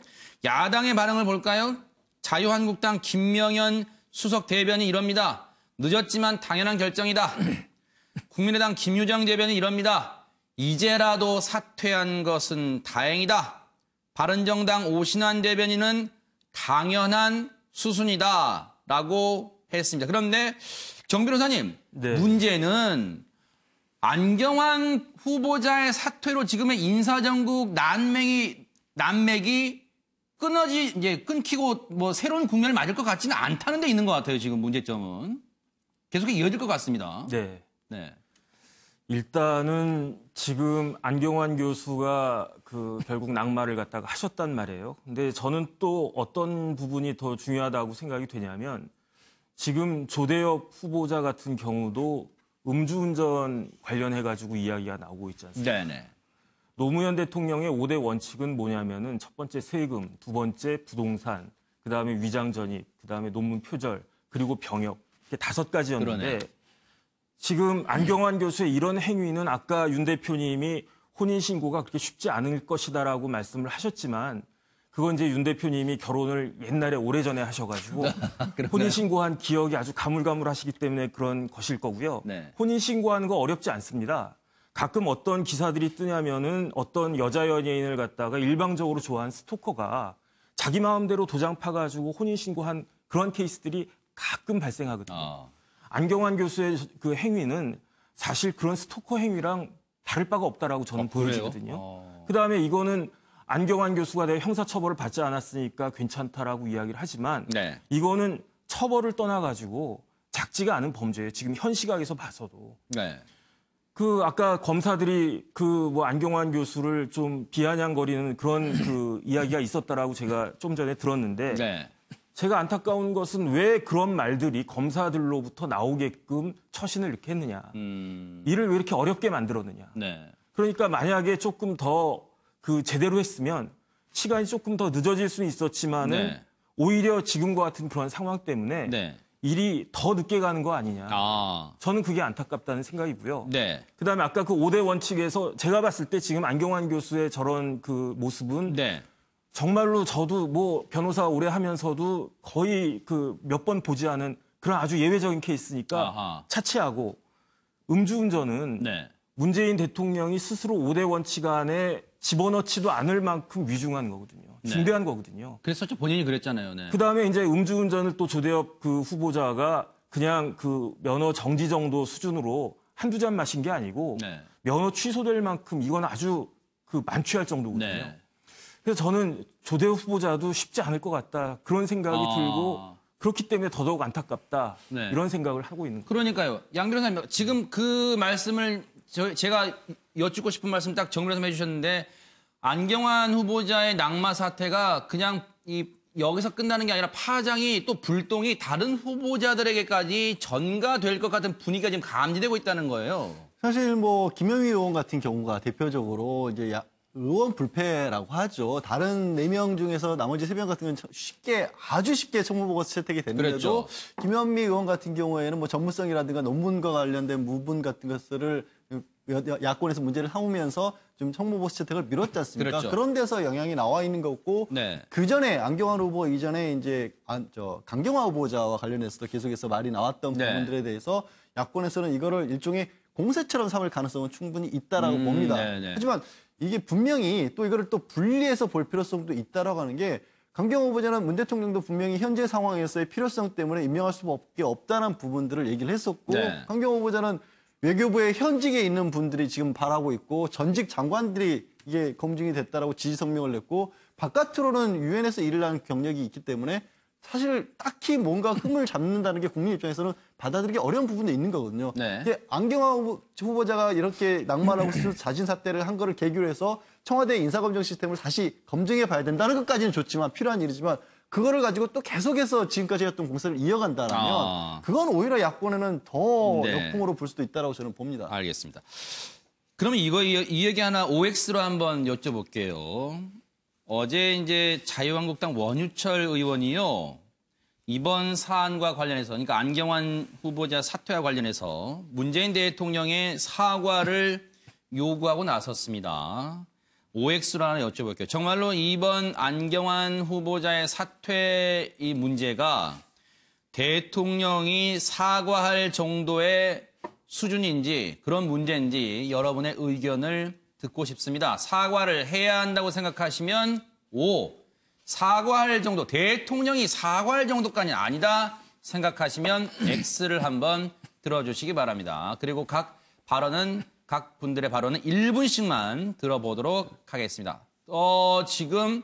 야당의 반응을 볼까요? 자유한국당 김명현 수석 대변이 이럽니다. 늦었지만 당연한 결정이다. 국민의당 김유정 대변이 이럽니다. 이제라도 사퇴한 것은 다행이다. 바른정당 오신환 대변인은 당연한 수순이다 라고 했습니다. 그런데 정 변호사님 네. 문제는 안경환 후보자의 사퇴로 지금의 인사정국 난맥이 난맥이 끊어지 이제 끊기고 뭐 새로운 국면을 맞을 것 같지는 않다는 데 있는 것 같아요. 지금 문제점은 계속 이어질 것 같습니다. 네. 네. 일단은 지금 안경환 교수가 그 결국 낙마를 갖다가 하셨단 말이에요. 근데 저는 또 어떤 부분이 더 중요하다고 생각이 되냐면 지금 조대혁 후보자 같은 경우도 음주운전 관련해가지고 이야기가 나오고 있지 않습니까? 네네. 노무현 대통령의 5대 원칙은 뭐냐면은 첫 번째 세금, 두 번째 부동산, 그 다음에 위장 전입, 그 다음에 논문 표절, 그리고 병역. 이게 렇 다섯 가지였는데 그러네. 지금 네. 안경환 교수의 이런 행위는 아까 윤 대표님이 혼인 신고가 그렇게 쉽지 않을 것이다라고 말씀을 하셨지만 그건 이제 윤 대표님이 결혼을 옛날에 오래전에 하셔가지고 혼인 신고한 기억이 아주 가물가물하시기 때문에 그런 것일 거고요. 네. 혼인 신고하는 거 어렵지 않습니다. 가끔 어떤 기사들이 뜨냐면은 어떤 여자 연예인을 갖다가 일방적으로 좋아한 스토커가 자기 마음대로 도장 파가지고 혼인 신고한 그런 케이스들이 가끔 발생하거든요. 어. 안경환 교수의 그 행위는 사실 그런 스토커 행위랑 다를 바가 없다라고 저는 아, 보여지거든요. 아... 어. 그 다음에 이거는 안경환 교수가 내 형사처벌을 받지 않았으니까 괜찮다라고 이야기를 하지만 네. 이거는 처벌을 떠나가지고 작지가 않은 범죄예요. 지금 현 시각에서 봐서도. 네. 그 아까 검사들이 그 뭐 안경환 교수를 좀 비아냥거리는 그런 그 이야기가 있었다라고 제가 좀 전에 들었는데 네. 제가 안타까운 것은 왜 그런 말들이 검사들로부터 나오게끔 처신을 이렇게 했느냐. 음... 일을 왜 이렇게 어렵게 만들었느냐. 네. 그러니까 만약에 조금 더 그 제대로 했으면 시간이 조금 더 늦어질 수는 있었지만은 네. 오히려 지금과 같은 그런 상황 때문에 네. 일이 더 늦게 가는 거 아니냐. 아... 저는 그게 안타깝다는 생각이고요. 네. 그다음에 아까 그 5대 원칙에서 제가 봤을 때 지금 안경환 교수의 저런 그 모습은 네. 정말로 저도 뭐 변호사 오래 하면서도 거의 그 몇 번 보지 않은 그런 아주 예외적인 케이스니까 아하. 차치하고 음주운전은 네. 문재인 대통령이 스스로 5대 원칙 안에 집어넣지도 않을 만큼 위중한 거거든요. 네. 중대한 네. 거거든요. 그래서 본인이 그랬잖아요. 네. 그 다음에 이제 음주운전을 또 조대엽 그 후보자가 그냥 그 면허 정지 정도 수준으로 한두 잔 마신 게 아니고 네. 면허 취소될 만큼 이건 아주 그 만취할 정도거든요. 네. 그래서 저는 조대호 후보자도 쉽지 않을 것 같다 그런 생각이 아. 들고 그렇기 때문에 더더욱 안타깝다 네. 이런 생각을 하고 있는 거예요. 그러니까요. 양 변호사님 지금 그 말씀을 저, 제가 여쭙고 싶은 말씀 딱정리를서 해주셨는데 안경환 후보자의 낙마 사태가 그냥 이 여기서 끝나는 게 아니라 파장이 또 불똥이 다른 후보자들에게까지 전가될 것 같은 분위기가 지금 감지되고 있다는 거예요. 사실 뭐 김영희 의원 같은 경우가 대표적으로 이제 야, 의원 불패라고 하죠. 다른 4명 중에서 나머지 3명 같은 경우는 쉽게, 아주 쉽게 정무보고서 채택이 됐는데도 그랬죠. 김현미 의원 같은 경우에는 뭐 전문성이라든가 논문과 관련된 부분 같은 것들을 야권에서 문제를 삼으면서 좀청무보고서 채택을 미뤘지 않습니까? 그렇죠. 그런 데서 영향이 나와 있는 거고 네. 그 전에 안경환 후보 이전에 이제 안, 아, 저 강경화 후보자와 관련해서도 계속해서 말이 나왔던 네. 부분들에 대해서 야권에서는 이거를 일종의 공세처럼 삼을 가능성은 충분히 있다라고 음, 봅니다. 네네. 네. 하지만 이게 분명히 또 이거를 또 분리해서 볼 필요성도 있다라고 하는 게 강경 호 후보자는 문 대통령도 분명히 현재 상황에서의 필요성 때문에 임명할 수밖에 없다는 부분들을 얘기를 했었고 네. 강경 호 후보자는 외교부의 현직에 있는 분들이 지금 바라고 있고 전직 장관들이 이게 검증이 됐다라고 지지 성명을 냈고 바깥으로는 유엔에서 일을 한 경력이 있기 때문에 사실 딱히 뭔가 흠을 잡는다는 게 국민 입장에서는 받아들이기 어려운 부분도 있는 거거든요. 네. 안경화 후보자가 이렇게 낙마하고 자진 사퇴를 한 거를 계기로 해서 청와대 인사검증 시스템을 다시 검증해 봐야 된다는 것까지는 좋지만 필요한 일이지만 그거를 가지고 또 계속해서 지금까지 했던 공세를 이어간다라면 아. 그건 오히려 야권에는 더 네. 역풍으로 볼 수도 있다라고 저는 봅니다. 알겠습니다. 그러면 이거 이 얘기 하나 OX로 한번 여쭤볼게요. 어제 이제 자유한국당 원유철 의원이요. 이번 사안과 관련해서, 그러니까 안경환 후보자 사퇴와 관련해서 문재인 대통령의 사과를 요구하고 나섰습니다. OX로 하나 여쭤볼게요. 정말로 이번 안경환 후보자의 사퇴 이 문제가 대통령이 사과할 정도의 수준인지 그런 문제인지 여러분의 의견을 듣고 싶습니다. 사과를 해야 한다고 생각하시면 O, 사과할 정도, 대통령이 사과할 정도까지는 아니다 생각하시면 X를 한번 들어주시기 바랍니다. 그리고 각 발언은, 각 분들의 발언은 1분씩만 들어보도록 하겠습니다. 어, 지금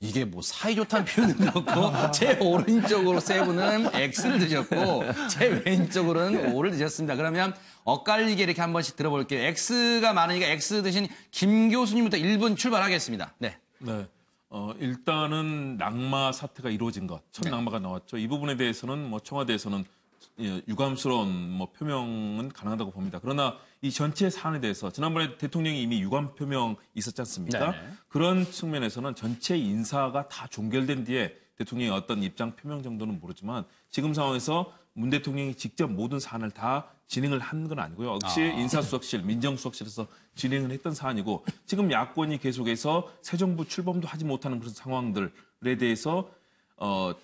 이게 뭐 사이좋다는 표현은 그고제 오른쪽으로 세 분은 X를 드셨고 제 왼쪽으로는 O를 드셨습니다. 그러면 엇갈리게 이렇게 한 번씩 들어볼게요. X가 많으니까 X 드신 김 교수님부터 1분 출발하겠습니다. 네. 네. 어, 일단은 낙마 사태가 이루어진 것, 첫 네. 낙마가 나왔죠. 이 부분에 대해서는 뭐 청와대에서는 예, 유감스러운 뭐 표명은 가능하다고 봅니다. 그러나 이 전체 사안에 대해서 지난번에 대통령이 이미 유감 표명 있었지 않습니까? 네네. 네. 그런 측면에서는 전체 인사가 다 종결된 뒤에 대통령의 어떤 입장 표명 정도는 모르지만 지금 상황에서 문 대통령이 직접 모든 사안을 다 진행을 한 건 아니고요. 역시 아. 인사수석실, 민정수석실에서 진행을 했던 사안이고 지금 야권이 계속해서 새 정부 출범도 하지 못하는 그런 상황들에 대해서 어,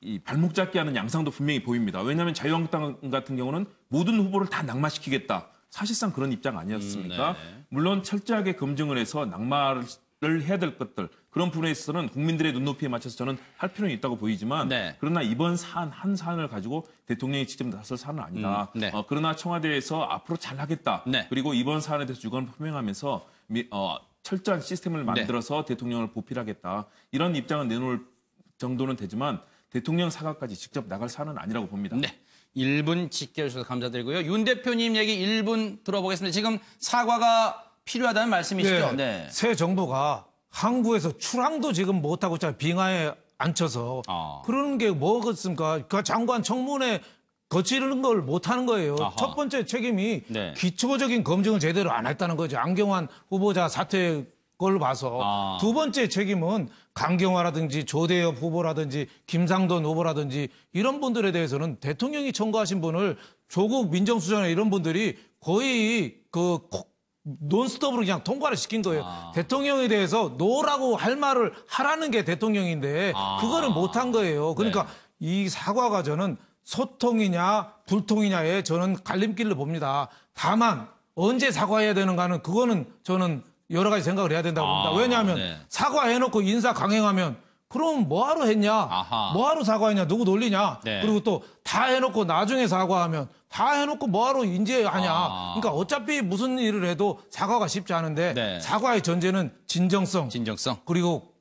이 발목 잡기 하는 양상도 분명히 보입니다. 왜냐하면 자유한국당 같은 경우는 모든 후보를 다 낙마시키겠다. 사실상 그런 입장 아니었습니까? 음, 네. 물론 철저하게 검증을 해서 낙마를 해야 될 것들, 그런 부분에 있어서는 국민들의 눈높이에 맞춰서 저는 할 필요는 있다고 보이지만 네. 그러나 이번 사안 한 사안을 가지고 대통령이 직접 나설 사안은 아니다. 음, 네. 어, 그러나 청와대에서 앞으로 잘하겠다. 네. 그리고 이번 사안에 대해서 유관 을 표명하면서 미, 어, 철저한 시스템을 네. 만들어서 대통령을 보필하겠다. 이런 입장은 내놓을 정도는 되지만 대통령 사과까지 직접 나갈 사안은 아니라고 봅니다. 네. 1분 지켜주셔서 감사드리고요. 윤 대표님 얘기 1분 들어보겠습니다. 지금 사과가 필요하다는 말씀이시죠? 예. 네. 새 정부가 항구에서 출항도 지금 못하고 있잖아요. 빙하에 앉혀서. 아. 그런 게 뭐겠습니까? 그 장관 청문회 거치는걸 못하는 거예요. 아하. 첫 번째 책임이 네. 기초적인 검증을 제대로 안 했다는 거죠. 안경환 후보자 사퇴 걸 봐서 아. 두 번째 책임은 강경화라든지 조대엽 후보라든지 김상돈 후보라든지 이런 분들에 대해서는 대통령이 청구하신 분을 조국 민정수석이나 이런 분들이 거의 그 논스톱으로 그냥 통과를 시킨 거예요. 아. 대통령에 대해서 노라고 할 말을 하라는 게 대통령인데 아. 그거를 못한 거예요. 그러니까 네. 이 사과가 저는 소통이냐 불통이냐에 저는 갈림길로 봅니다. 다만 언제 사과해야 되는가는 그거는 저는 여러 가지 생각을 해야 된다고 봅니다. 아, 왜냐하면 네. 사과해놓고 인사 강행하면 그럼 뭐하러 했냐? 아하. 뭐하러 사과했냐? 누구 놀리냐? 네. 그리고 또 다 해놓고 나중에 사과하면 다 해놓고 뭐하러 인제하냐. 아. 그러니까 어차피 무슨 일을 해도 사과가 쉽지 않은데 네. 사과의 전제는 진정성. 진정성. 그리고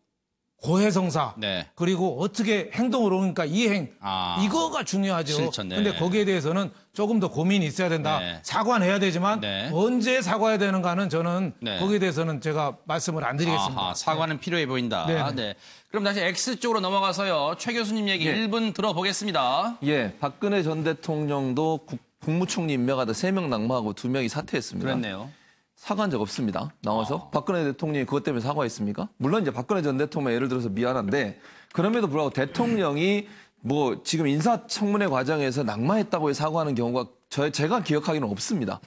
고해성사 네. 그리고 어떻게 행동으로 그러니까 이행 아, 이거가 중요하죠. 실천, 네. 근데 거기에 대해서는 조금 더 고민이 있어야 된다. 네. 사과는 해야 되지만 네. 언제 사과해야 되는가는 저는 네. 거기에 대해서는 제가 말씀을 안 드리겠습니다. 아하, 사과는 네. 필요해 보인다. 아, 네. 그럼 다시 X 쪽으로 넘어가서요. 최 교수님 얘기 예. 1분 들어보겠습니다. 예, 박근혜 전 대통령도 국, 무총리 임명하다 3명 낙마하고 2명이 사퇴했습니다. 그랬네요. 사과한 적 없습니다. 나와서 아. 박근혜 대통령이 그것 때문에 사과했습니까? 물론 이제 박근혜 전 대통령 예를 들어서 미안한데 그럼에도 불구하고 대통령이 뭐 지금 인사청문회 과정에서 낙마했다고 사과하는 경우가 저, 제가 기억하기는 없습니다.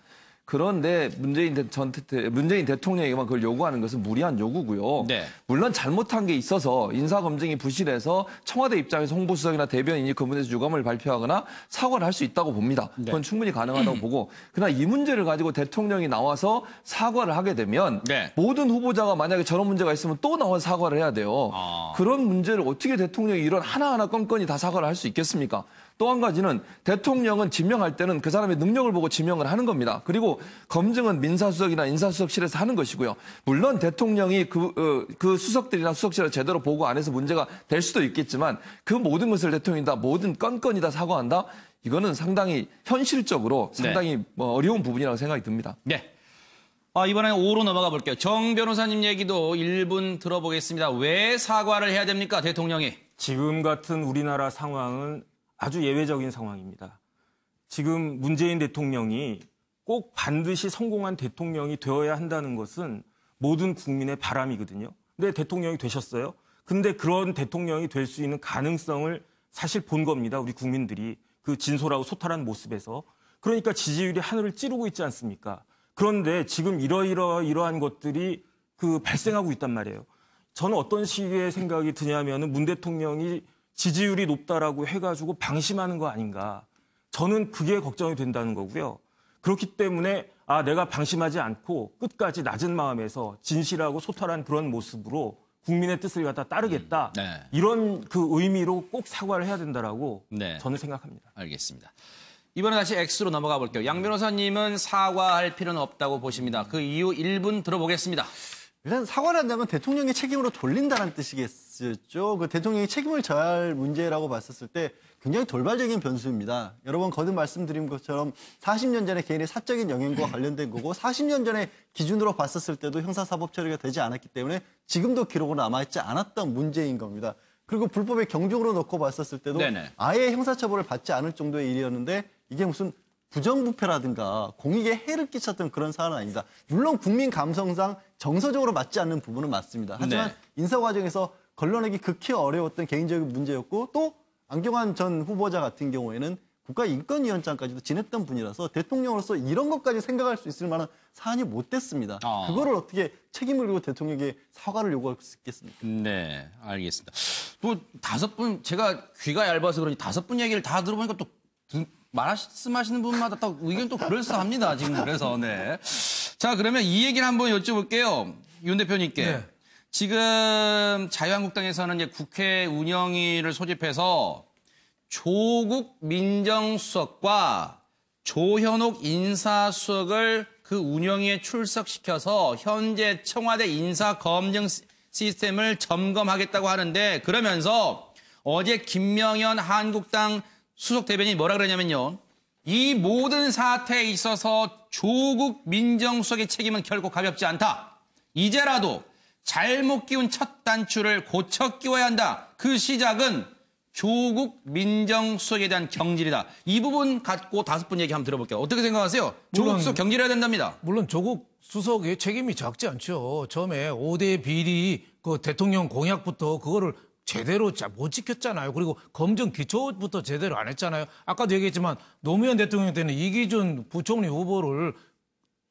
그런데 문재인 대, 전 문재인 대통령에게만 그걸 요구하는 것은 무리한 요구고요. 네. 물론 잘못한 게 있어서 인사 검증이 부실해서 청와대 입장에서 홍보수석이나 대변인이 그 문제에서 유감을 발표하거나 사과를 할 수 있다고 봅니다. 네. 그건 충분히 가능하다고 보고 그러나 이 문제를 가지고 대통령이 나와서 사과를 하게 되면 네. 모든 후보자가 만약에 저런 문제가 있으면 또 나와서 사과를 해야 돼요. 아. 그런 문제를 어떻게 대통령이 이런 하나하나 건건이 다 사과를 할 수 있겠습니까? 또 한 가지는 대통령은 지명할 때는 그 사람의 능력을 보고 지명을 하는 겁니다. 그리고 검증은 민사수석이나 인사수석실에서 하는 것이고요. 물론 대통령이 그, 어, 그 수석들이나 수석실을 제대로 보고 안 해서 문제가 될 수도 있겠지만 그 모든 것을 대통령이 다 모든 건건이 다 사과한다? 이거는 상당히 현실적으로 네. 상당히 네. 어려운 부분이라고 생각이 듭니다. 네. 아, 이번에 5로 넘어가 볼게요. 정 변호사님 얘기도 1분 들어보겠습니다. 왜 사과를 해야 됩니까, 대통령이? 지금 같은 우리나라 상황은 아주 예외적인 상황입니다. 지금 문재인 대통령이 꼭 반드시 성공한 대통령이 되어야 한다는 것은 모든 국민의 바람이거든요. 근데 대통령이 되셨어요. 근데 그런 대통령이 될 수 있는 가능성을 사실 본 겁니다. 우리 국민들이 그 진솔하고 소탈한 모습에서 그러니까 지지율이 하늘을 찌르고 있지 않습니까? 그런데 지금 이러이러이러한 것들이 그 발생하고 있단 말이에요. 저는 어떤 식의 생각이 드냐면은 문 대통령이 지지율이 높다라고 해가지고 방심하는 거 아닌가. 저는 그게 걱정이 된다는 거고요. 그렇기 때문에 아 내가 방심하지 않고 끝까지 낮은 마음에서 진실하고 소탈한 그런 모습으로 국민의 뜻을 갖다 따르겠다. 음, 네. 이런 그 의미로 꼭 사과를 해야 된다라고 네. 저는 생각합니다. 알겠습니다. 이번에 다시 X로 넘어가 볼게요. 양 변호사님은 사과할 필요는 없다고 보십니다. 그 이유 1분 들어보겠습니다. 일단 사과를 한다면 대통령의 책임으로 돌린다는 뜻이겠죠. 그 대통령이 책임을 져야 할 문제라고 봤었을 때 굉장히 돌발적인 변수입니다. 여러 분 거듭 말씀드린 것처럼 40년 전에 개인의 사적인 영향과 관련된 거고 40년 전에 기준으로 봤었을 때도 형사사법 처리가 되지 않았기 때문에 지금도 기록으로 남아있지 않았던 문제인 겁니다. 그리고 불법의 경중으로 놓고 봤었을 때도 네네. 아예 형사처벌을 받지 않을 정도의 일이었는데 이게 무슨 부정부패라든가 공익에 해를 끼쳤던 그런 사안은 아닙니다. 물론 국민 감성상 정서적으로 맞지 않는 부분은 맞습니다. 하지만 네. 인사 과정에서 걸러내기 극히 어려웠던 개인적인 문제였고 또 안경환 전 후보자 같은 경우에는 국가인권위원장까지도 지냈던 분이라서 대통령으로서 이런 것까지 생각할 수 있을 만한 사안이 못 됐습니다. 아. 그거를 어떻게 책임을 지고 대통령에게 사과를 요구할 수 있겠습니까? 네, 알겠습니다. 또 뭐 다섯 분 제가 귀가 얇아서 그런지 다섯 분 얘기를 다 들어보니까 또 말씀하시는 분마다 또 의견 또 그럴싸합니다. 지금 그래서 네. 자 그러면 이 얘기를 한번 여쭤볼게요. 윤 대표님께. 네. 지금 자유한국당에서는 국회 운영위를 소집해서 조국 민정수석과 조현옥 인사수석을 그 운영위에 출석시켜서 현재 청와대 인사검증 시스템을 점검하겠다고 하는데 그러면서 어제 김명현 한국당 수석 대변인이 뭐라 그러냐면요. 이 모든 사태에 있어서 조국 민정수석의 책임은 결코 가볍지 않다. 이제라도 잘못 끼운 첫 단추를 고쳐 끼워야 한다. 그 시작은 조국 민정수석에 대한 경질이다. 이 부분 갖고 다섯 분 얘기 한번 들어볼게요. 어떻게 생각하세요? 조국 수석 경질해야 된답니다. 물론 조국 수석의 책임이 작지 않죠. 처음에 5대 비리 그 대통령 공약부터 그거를 제대로 못 지켰잖아요. 그리고 검증 기초부터 제대로 안 했잖아요. 아까도 얘기했지만 노무현 대통령 때는 이기준 부총리 후보를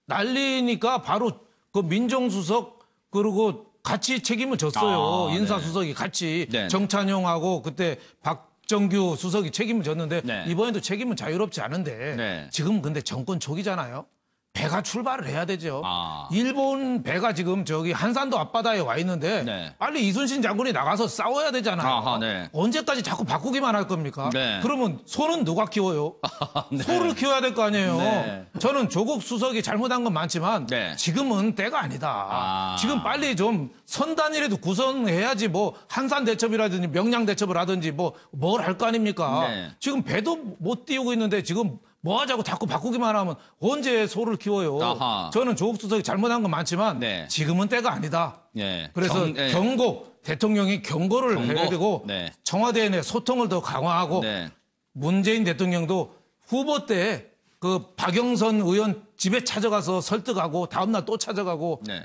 날리니까 바로 그 민정수석 그리고 같이 책임을 졌어요. 아, 인사수석이 네. 같이 네. 정찬용하고 그때 박정규 수석이 책임을 졌는데 네. 이번에도 책임은 자유롭지 않은데 네. 지금 근데 정권 초기잖아요. 배가 출발을 해야 되죠. 아. 일본 배가 지금 저기 한산도 앞바다에 와 있는데 네. 빨리 이순신 장군이 나가서 싸워야 되잖아요. 아하, 네. 언제까지 자꾸 바꾸기만 할 겁니까? 네. 그러면 소는 누가 키워요? 아하, 네. 소를 키워야 될 거 아니에요. 네. 저는 조국 수석이 잘못한 건 많지만 네. 지금은 때가 아니다. 아. 지금 빨리 좀 선단이라도 구성해야지 뭐 한산 대첩이라든지 명량 대첩을 하든지 뭐 뭘 할 거 아닙니까? 지금 배도 못 띄우고 있는데 지금 뭐 하자고 자꾸 바꾸기만 하면 언제 소를 키워요. 아하. 저는 조국 수석이 잘못한 건 많지만 네. 지금은 때가 아니다. 네. 그래서 경, 네. 예. 고 대통령이 경고를 경고. 해야 되고 네. 청와대 내 소통을 더 강화하고 네. 문재인 대통령도 후보 때 그 박영선 의원 집에 찾아가서 설득하고 다음날 또 찾아가고 네.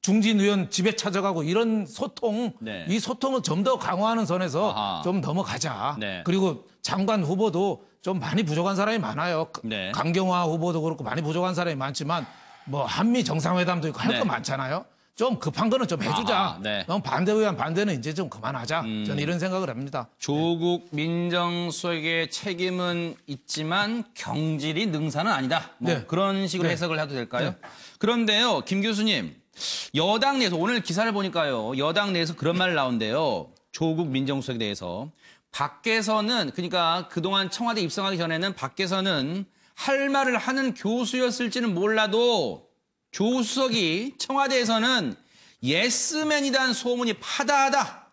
중진 의원 집에 찾아가고 이런 소통, 네. 이 소통을 좀 더 강화하는 선에서 아하. 좀 넘어가자. 네. 그리고 장관 후보도 좀 많이 부족한 사람이 많아요. 네. 강경화 후보도 그렇고 많이 부족한 사람이 많지만 뭐 한미 정상회담도 있고 할거 네. 많잖아요. 좀 급한 거는 좀 해주자. 아, 네. 너무 반대 의한 반대는 이제 좀 그만하자. 음. 저는 이런 생각을 합니다. 조국 네. 민정수석의 책임은 있지만 경질이 능사는 아니다. 뭐 네. 그런 식으로 네. 해석을 해도 될까요? 네. 그런데요, 김 교수님. 여당 내에서 오늘 기사를 보니까요. 여당 내에서 그런 말 나온대요. 조국 민정수석에 대해서. 밖에서는 그러니까 그동안 청와대 입성하기 전에는 밖에서는 할 말을 하는 교수였을지는 몰라도 조수석이 청와대에서는 예스맨이란 소문이 파다하다.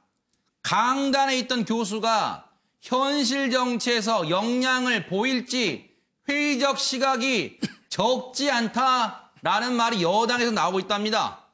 강단에 있던 교수가 현실 정치에서 역량을 보일지 회의적 시각이 적지 않다라는 말이 여당에서 나오고 있답니다.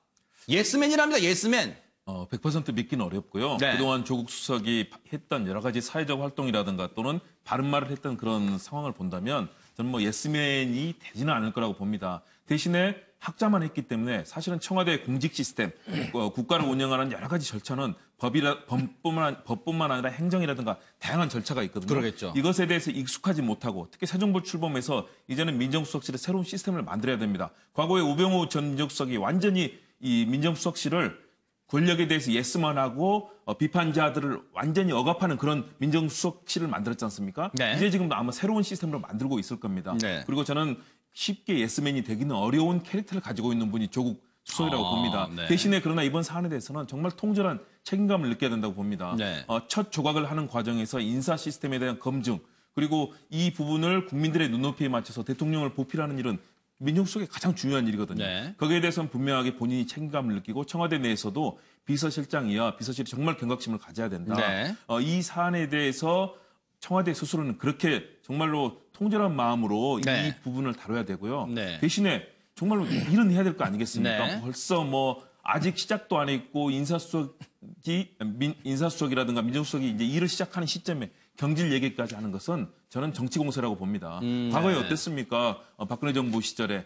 예스맨이랍니다. 예스맨. 어, 100% 믿기는 어렵고요. 네. 그동안 조국 수석이 했던 여러 가지 사회적 활동이라든가 또는 바른 말을 했던 그런 상황을 본다면 저는 뭐 예스맨이 되지는 않을 거라고 봅니다. 대신에 학자만 했기 때문에 사실은 청와대 의 공직 시스템, 네. 어, 국가를 운영하는 여러 가지 절차는 법이라, 법뿐만, 법뿐만 아니라 행정이라든가 다양한 절차가 있거든요. 그러겠죠. 이것에 대해서 익숙하지 못하고 특히 새 정부 출범해서 이제는 민정수석실의 새로운 시스템을 만들어야 됩니다. 과거에 우병우 전 민정수석이 완전히 이 민정수석실을 권력에 대해서 예스만 하고 어, 비판자들을 완전히 억압하는 그런 민정수석실을 만들었지 않습니까? 네. 이제 지금 도 아마 새로운 시스템으로 만들고 있을 겁니다. 네. 그리고 저는 쉽게 예스맨이 되기는 어려운 캐릭터를 가지고 있는 분이 조국 수석이라고 아, 봅니다. 네. 대신에 그러나 이번 사안에 대해서는 정말 통절한 책임감을 느껴야 된다고 봅니다. 네. 어, 첫 조각을 하는 과정에서 인사 시스템에 대한 검증 그리고 이 부분을 국민들의 눈높이에 맞춰서 대통령을 보필하는 일은 민수석의 가장 중요한 일이거든요. 네. 거기에 대해서는 분명하게 본인이 책임감을 느끼고 청와대 내에서도 비서실장이야 비서실이 정말 경각심을 가져야 된다. 네. 어, 이 사안에 대해서 청와대 스스로는 그렇게 정말로 통절한 마음으로 네. 이 부분을 다뤄야 되고요. 네. 대신에 정말로 일은 해야 될 거 아니겠습니까? 네. 벌써 뭐 아직 시작도 안 했고 인사수석이 민, 인사수석이라든가 민정수석이 이제 일을 시작하는 시점에 경질 얘기까지 하는 것은 저는 정치 공세라고 봅니다. 음, 네. 과거에 네. 어땠습니까? 어, 박근혜 정부 시절에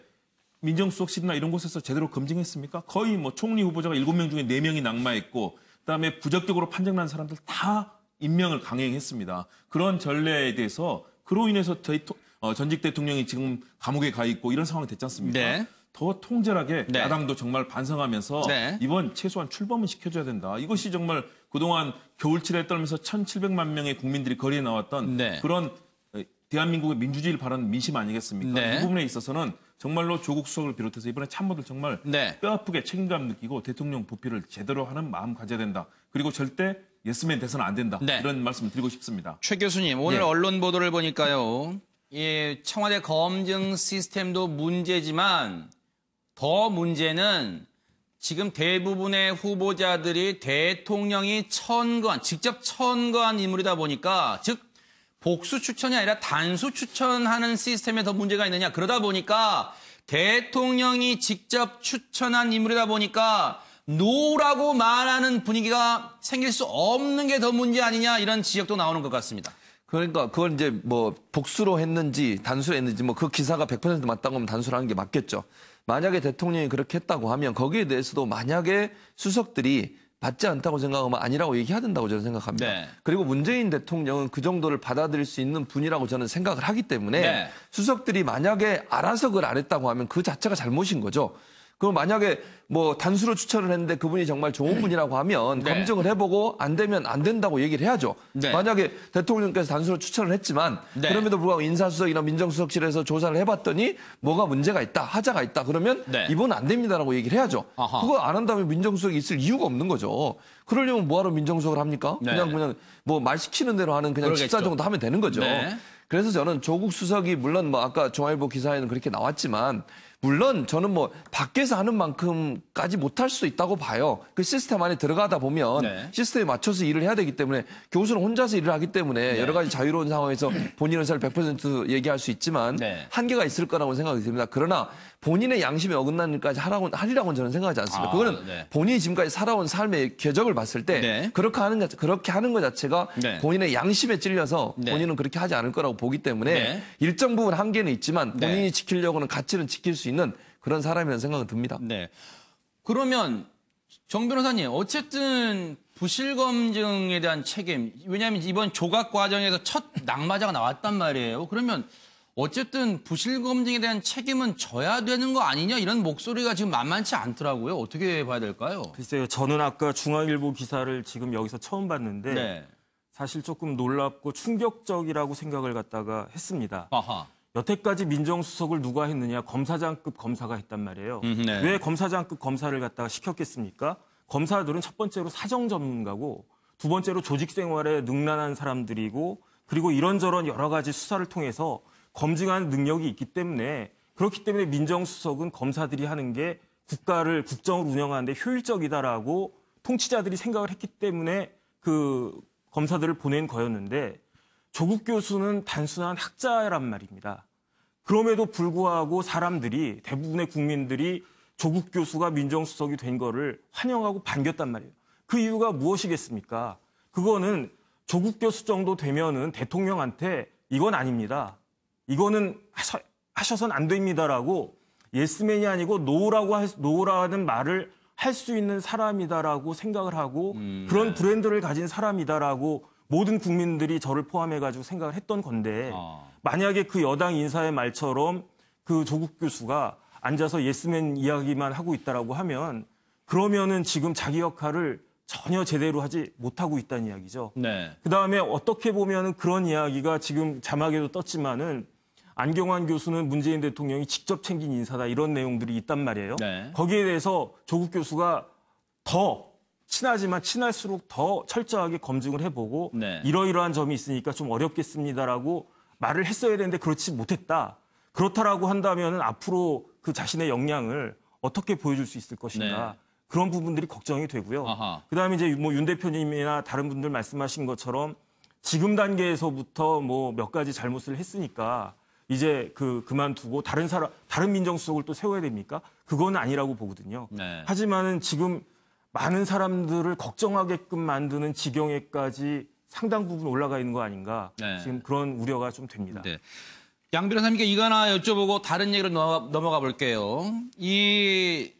민정수석실이나 이런 곳에서 제대로 검증했습니까? 거의 뭐 총리 후보자가 7명 중에 4명이 낙마했고 그다음에 부적격으로 판정난 사람들 다 임명을 강행했습니다. 그런 전례에 대해서 그로 인해서 저희 토, 어, 전직 대통령이 지금 감옥에 가 있고 이런 상황이 됐지 않습니까? 네. 더 통제하게 네. 야당도 정말 반성하면서 네. 이번 최소한 출범을 시켜줘야 된다. 이것이 정말 그동안 겨울철에 떨면서 1,700만 명의 국민들이 거리에 나왔던 네. 그런 어, 대한민국의 민주주의를 바라는 민심 아니겠습니까? 네. 그 부분에 있어서는 정말로 조국 수석을 비롯해서 이번에 참모들 정말 네. 뼈아프게 책임감 느끼고 대통령 부피를 제대로 하는 마음 가져야 된다. 그리고 절대 예스맨 돼서는 안 된다. 네. 이런 말씀을 드리고 싶습니다. 최 교수님, 오늘 네. 언론 보도를 보니까요. 예, 청와대 검증 시스템도 문제지만 더 문제는 지금 대부분의 후보자들이 대통령이 천거한, 직접 천거한 인물이다 보니까, 즉, 복수 추천이 아니라 단수 추천하는 시스템에 더 문제가 있느냐. 그러다 보니까 대통령이 직접 추천한 인물이다 보니까 노라고 말하는 분위기가 생길 수 없는 게 더 문제 아니냐 이런 지적도 나오는 것 같습니다. 그러니까 그걸 이제 뭐 복수로 했는지 단수로 했는지 뭐 그 기사가 100% 맞다고 하면 단수라는게 맞겠죠. 만약에 대통령이 그렇게 했다고 하면 거기에 대해서도 만약에 수석들이 받지 않다고 생각하면 아니라고 얘기해야 된다고 저는 생각합니다. 네. 그리고 문재인 대통령은 그 정도를 받아들일 수 있는 분이라고 저는 생각을 하기 때문에 네. 수석들이 만약에 알아서 그걸 안 했다고 하면 그 자체가 잘못인 거죠. 그럼 만약에 뭐 단수로 추천을 했는데 그분이 정말 좋은 분이라고 하면 네. 검증을 해보고 안 되면 안 된다고 얘기를 해야죠. 네. 만약에 대통령께서 단수로 추천을 했지만 네. 그럼에도 불구하고 인사수석이나 민정수석실에서 조사를 해봤더니 뭐가 문제가 있다, 하자가 있다 그러면 네. 이분 안 됩니다라고 얘기를 해야죠. 아하. 그거 안 한다면 민정수석이 있을 이유가 없는 거죠. 그러려면 뭐하러 민정수석을 합니까? 네. 그냥 그냥 뭐 말 시키는 대로 하는 그냥 그러겠죠. 집사 정도 하면 되는 거죠. 네. 그래서 저는 조국 수석이 물론 뭐 아까 중화일보 기사에는 그렇게 나왔지만 물론 저는 뭐 밖에서 하는 만큼까지 못할 수도 있다고 봐요. 그 시스템 안에 들어가다 보면 네. 시스템에 맞춰서 일을 해야 되기 때문에 교수는 혼자서 일을 하기 때문에 네. 여러 가지 자유로운 상황에서 본인 의사를 100% 얘기할 수 있지만 네. 한계가 있을 거라고 생각이 듭니다. 그러나 본인의 양심에 어긋나는 까지 하라고 하리라고 저는 생각하지 않습니다. 아, 그거는 네. 본인이 지금까지 살아온 삶의 궤적을 봤을 때 네. 그렇게 하는 것 그렇게 하는 것 자체가 네. 본인의 양심에 찔려서 네. 본인은 그렇게 하지 않을 거라고 보기 때문에 네. 일정 부분 한계는 있지만 네. 본인이 지키려고는 가치는 지킬 수 있는 그런 사람이라는 생각은 듭니다. 네. 그러면 정 변호사님 어쨌든 부실 검증에 대한 책임 왜냐하면 이번 조각 과정에서 첫 낙마자가 나왔단 말이에요. 그러면 어쨌든 부실 검증에 대한 책임은 져야 되는 거 아니냐 이런 목소리가 지금 만만치 않더라고요. 어떻게 봐야 될까요? 글쎄요. 저는 아까 중앙일보 기사를 지금 여기서 처음 봤는데 네. 사실 조금 놀랍고 충격적이라고 생각을 갖다가 했습니다. 아하. 여태까지 민정수석을 누가 했느냐 검사장급 검사가 했단 말이에요. 음, 네. 왜 검사장급 검사를 갖다가 시켰겠습니까? 검사들은 첫 번째로 사정 전문가고 두 번째로 조직 생활에 능란한 사람들이고 그리고 이런저런 여러 가지 수사를 통해서 검증하는 능력이 있기 때문에 그렇기 때문에 민정수석은 검사들이 하는 게 국가를 국정을 운영하는데 효율적이다라고 통치자들이 생각을 했기 때문에 그 검사들을 보낸 거였는데 조국 교수는 단순한 학자란 말입니다. 그럼에도 불구하고 사람들이 대부분의 국민들이 조국 교수가 민정수석이 된 거를 환영하고 반겼단 말이에요. 그 이유가 무엇이겠습니까? 그거는 조국 교수 정도 되면은 대통령한테 이건 아닙니다. 이거는 하셔선 안 됩니다라고 예스맨이 아니고 노라고 할, 노라는 말을 할 수 있는 사람이다라고 생각을 하고 음, 네. 그런 네. 브랜드를 가진 사람이다라고 모든 국민들이 저를 포함해 가지고 생각을 했던 건데 어. 만약에 그 여당 인사의 말처럼 그 조국 교수가 앉아서 예스맨 이야기만 하고 있다라고 하면 그러면은 지금 자기 역할을 전혀 제대로 하지 못하고 있다는 이야기죠. 네. 그 다음에 어떻게 보면은 그런 이야기가 지금 자막에도 떴지만은 안경환 교수는 문재인 대통령이 직접 챙긴 인사다 이런 내용들이 있단 말이에요. 네. 거기에 대해서 조국 교수가 더 친하지만 친할수록 더 철저하게 검증을 해보고 네. 이러이러한 점이 있으니까 좀 어렵겠습니다라고 말을 했어야 되는데 그렇지 못했다. 그렇다라고 한다면 앞으로 그 자신의 역량을 어떻게 보여줄 수 있을 것인가 네. 그런 부분들이 걱정이 되고요. 아하. 그다음에 이제 뭐 윤 대표님이나 다른 분들 말씀하신 것처럼 지금 단계에서부터 뭐 몇 가지 잘못을 했으니까 이제 그 그만두고 다른 사람 다른 민정수석을 또 세워야 됩니까? 그건 아니라고 보거든요. 네. 하지만은 지금 많은 사람들을 걱정하게끔 만드는 지경에까지 상당 부분 올라가 있는 거 아닌가 네. 지금 그런 우려가 좀 됩니다. 네. 양 변호사님께 이거 하나 여쭤보고 다른 얘기로 넘어가, 넘어가 볼게요. 이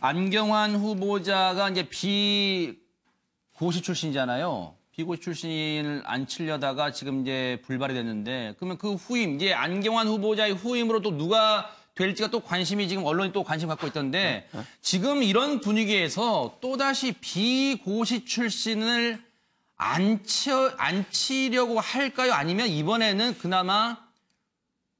안경환 후보자가 이제 비고시 출신이잖아요. 비고 출신을 안 치려다가 지금 이제 불발이 됐는데 그러면 그 후임 이제 안경환 후보자의 후임으로 또 누가 될지가 또 관심이 지금 언론이 또 관심 갖고 있던데 네, 네. 지금 이런 분위기에서 또 다시 비고시 출신을 안, 치, 안 치려고 할까요? 아니면 이번에는 그나마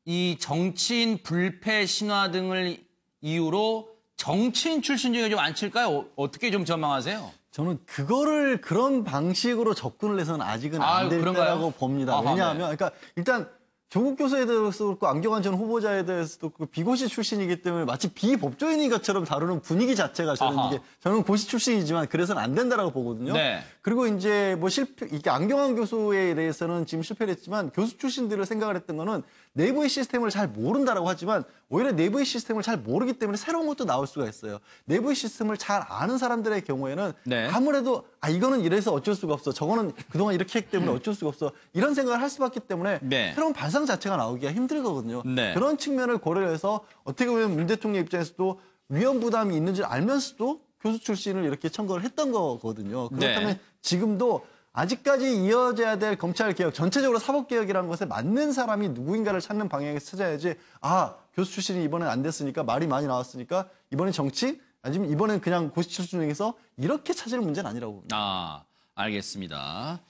이 정치인 불패 신화 등을 이유로 정치인 출신 중에 좀 안 칠까요? 어, 어떻게 좀 전망하세요? 저는 그거를 그런 방식으로 접근을 해서는 아직은 안될 거라고 봅니다. 아 왜냐하면 네. 그러니까 일단 조국 교수에 대해서도 그렇고 안경환 전 후보자에 대해서도 그렇고 비고시 출신이기 때문에 마치 비법조인인 것처럼 다루는 분위기 자체가 저는 아하. 이게 저는 고시 출신이지만 그래서는 안 된다라고 보거든요. 네. 그리고 이제 뭐 실패 이게 안경환 교수에 대해서는 지금 실패를 했지만 교수 출신들을 생각을 했던 거는 내부의 시스템을 잘 모른다라고 하지만 오히려 내부의 시스템을 잘 모르기 때문에 새로운 것도 나올 수가 있어요. 내부의 시스템을 잘 아는 사람들의 경우에는 네. 아무래도 아 이거는 이래서 어쩔 수가 없어. 저거는 그동안 이렇게 했기 때문에 어쩔 수가 없어. 이런 생각을 할 수밖에 때문에 네. 새로운 반상 자체가 나오기가 힘들거든요. 네. 그런 측면을 고려해서 어떻게 보면 문 대통령 입장에서도 위험 부담이 있는지 알면서도 교수 출신을 이렇게 청구를 했던 거거든요. 그렇다면 네. 지금도 아직까지 이어져야 될 검찰 개혁, 전체적으로 사법 개혁이라는 것에 맞는 사람이 누구인가를 찾는 방향에서 찾아야지. 아, 교수 출신이 이번엔 안 됐으니까 말이 많이 나왔으니까 이번엔 정치 아니면 이번엔 그냥 고시 출신 중에서 이렇게 찾을 문제는 아니라고. 봅니다. 아, 알겠습니다.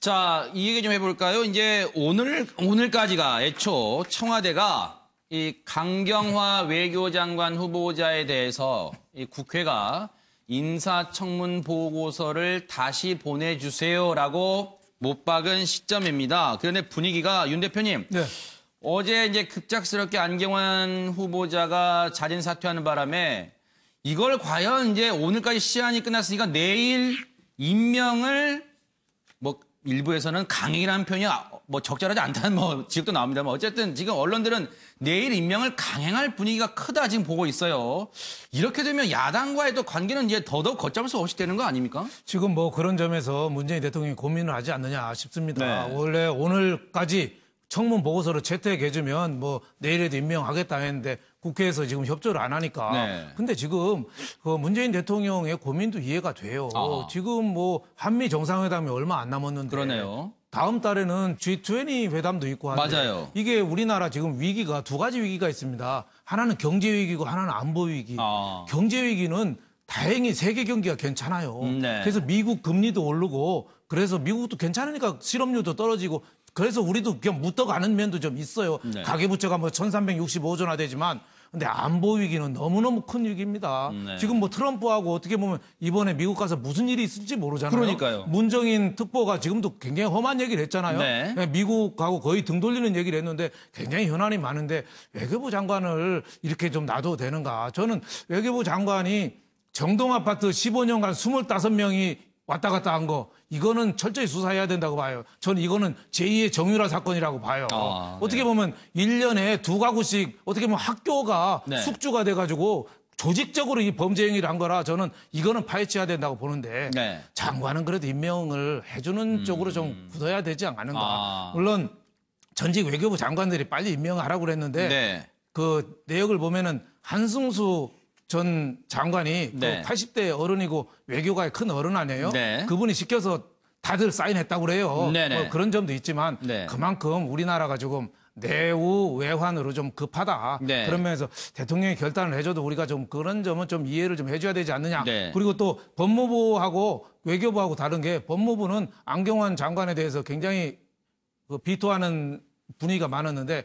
자, 이 얘기 좀 해볼까요? 이제 오늘 오늘까지가 애초 청와대가 이 강경화 외교장관 후보자에 대해서 이 국회가 인사청문 보고서를 다시 보내주세요라고 못 박은 시점입니다. 그런데 분위기가 윤 대표님 네. 어제 이제 급작스럽게 안경환 후보자가 자진 사퇴하는 바람에 이걸 과연 이제 오늘까지 시한이 끝났으니까 내일 임명을 뭐 일부에서는 강행이라는 표현이 뭐 적절하지 않다는 뭐 지적도 나옵니다만 어쨌든 지금 언론들은 내일 임명을 강행할 분위기가 크다 지금 보고 있어요. 이렇게 되면 야당과의 또 관계는 이제 더더욱 걷잡을 수 없이 되는 거 아닙니까? 지금 뭐 그런 점에서 문재인 대통령이 고민을 하지 않느냐 싶습니다. 네. 원래 오늘까지 청문 보고서를 채택해주면 뭐 내일에도 임명하겠다 했는데 국회에서 지금 협조를 안 하니까. 네. 근데 지금 그 문재인 대통령의 고민도 이해가 돼요. 아 지금 뭐 한미 정상회담이 얼마 안 남았는데 그러네요. 다음 달에는 G20 회담도 있고 하는데 맞아요. 이게 우리나라 지금 위기가 두 가지 위기가 있습니다. 하나는 경제 위기고 하나는 안보 위기. 아. 경제 위기는 다행히 세계 경기가 괜찮아요. 음, 네. 그래서 미국 금리도 오르고 그래서 미국도 괜찮으니까 실업률도 떨어지고 그래서 우리도 그냥 묻떡 가는 면도 좀 있어요. 네. 가계부채가 뭐 1365조나 되지만 근데 안보 위기는 너무너무 큰 위기입니다. 네. 지금 뭐 트럼프하고 어떻게 보면 이번에 미국 가서 무슨 일이 있을지 모르잖아요. 그러니까요. 문정인 특보가 지금도 굉장히 험한 얘기를 했잖아요. 네. 네 미국하고 거의 등 돌리는 얘기를 했는데 굉장히 현안이 많은데 외교부 장관을 이렇게 좀 놔둬도 되는가. 저는 외교부 장관이 정동 아파트 15년간 25명이 왔다 갔다 한 거. 이거는 철저히 수사해야 된다고 봐요. 저는 이거는 제2의 정유라 사건이라고 봐요. 아, 어떻게 네. 보면 1년에 두 가구씩 어떻게 보면 학교가 네. 숙주가 돼가지고 조직적으로 이 범죄 행위를 한 거라 저는 이거는 파헤쳐야 된다고 보는데 네. 장관은 그래도 임명을 해주는 음... 쪽으로 좀 굳어야 되지 않는가. 아... 물론 전직 외교부 장관들이 빨리 임명하라고 그랬는데 네. 그 내역을 보면은 한승수 전 장관이 네. 그 80대 어른이고 외교가의 큰 어른 아니에요? 네. 그분이 시켜서 다들 사인했다고 그래요. 네, 네. 뭐 그런 점도 있지만 네. 그만큼 우리나라가 조금 내우 외환으로 좀 급하다. 네. 그런 면에서 대통령이 결단을 해줘도 우리가 좀 그런 점은 좀 이해를 좀 해줘야 되지 않느냐. 네. 그리고 또 법무부하고 외교부하고 다른 게 법무부는 안경환 장관에 대해서 굉장히 그 비토하는 분위기가 많았는데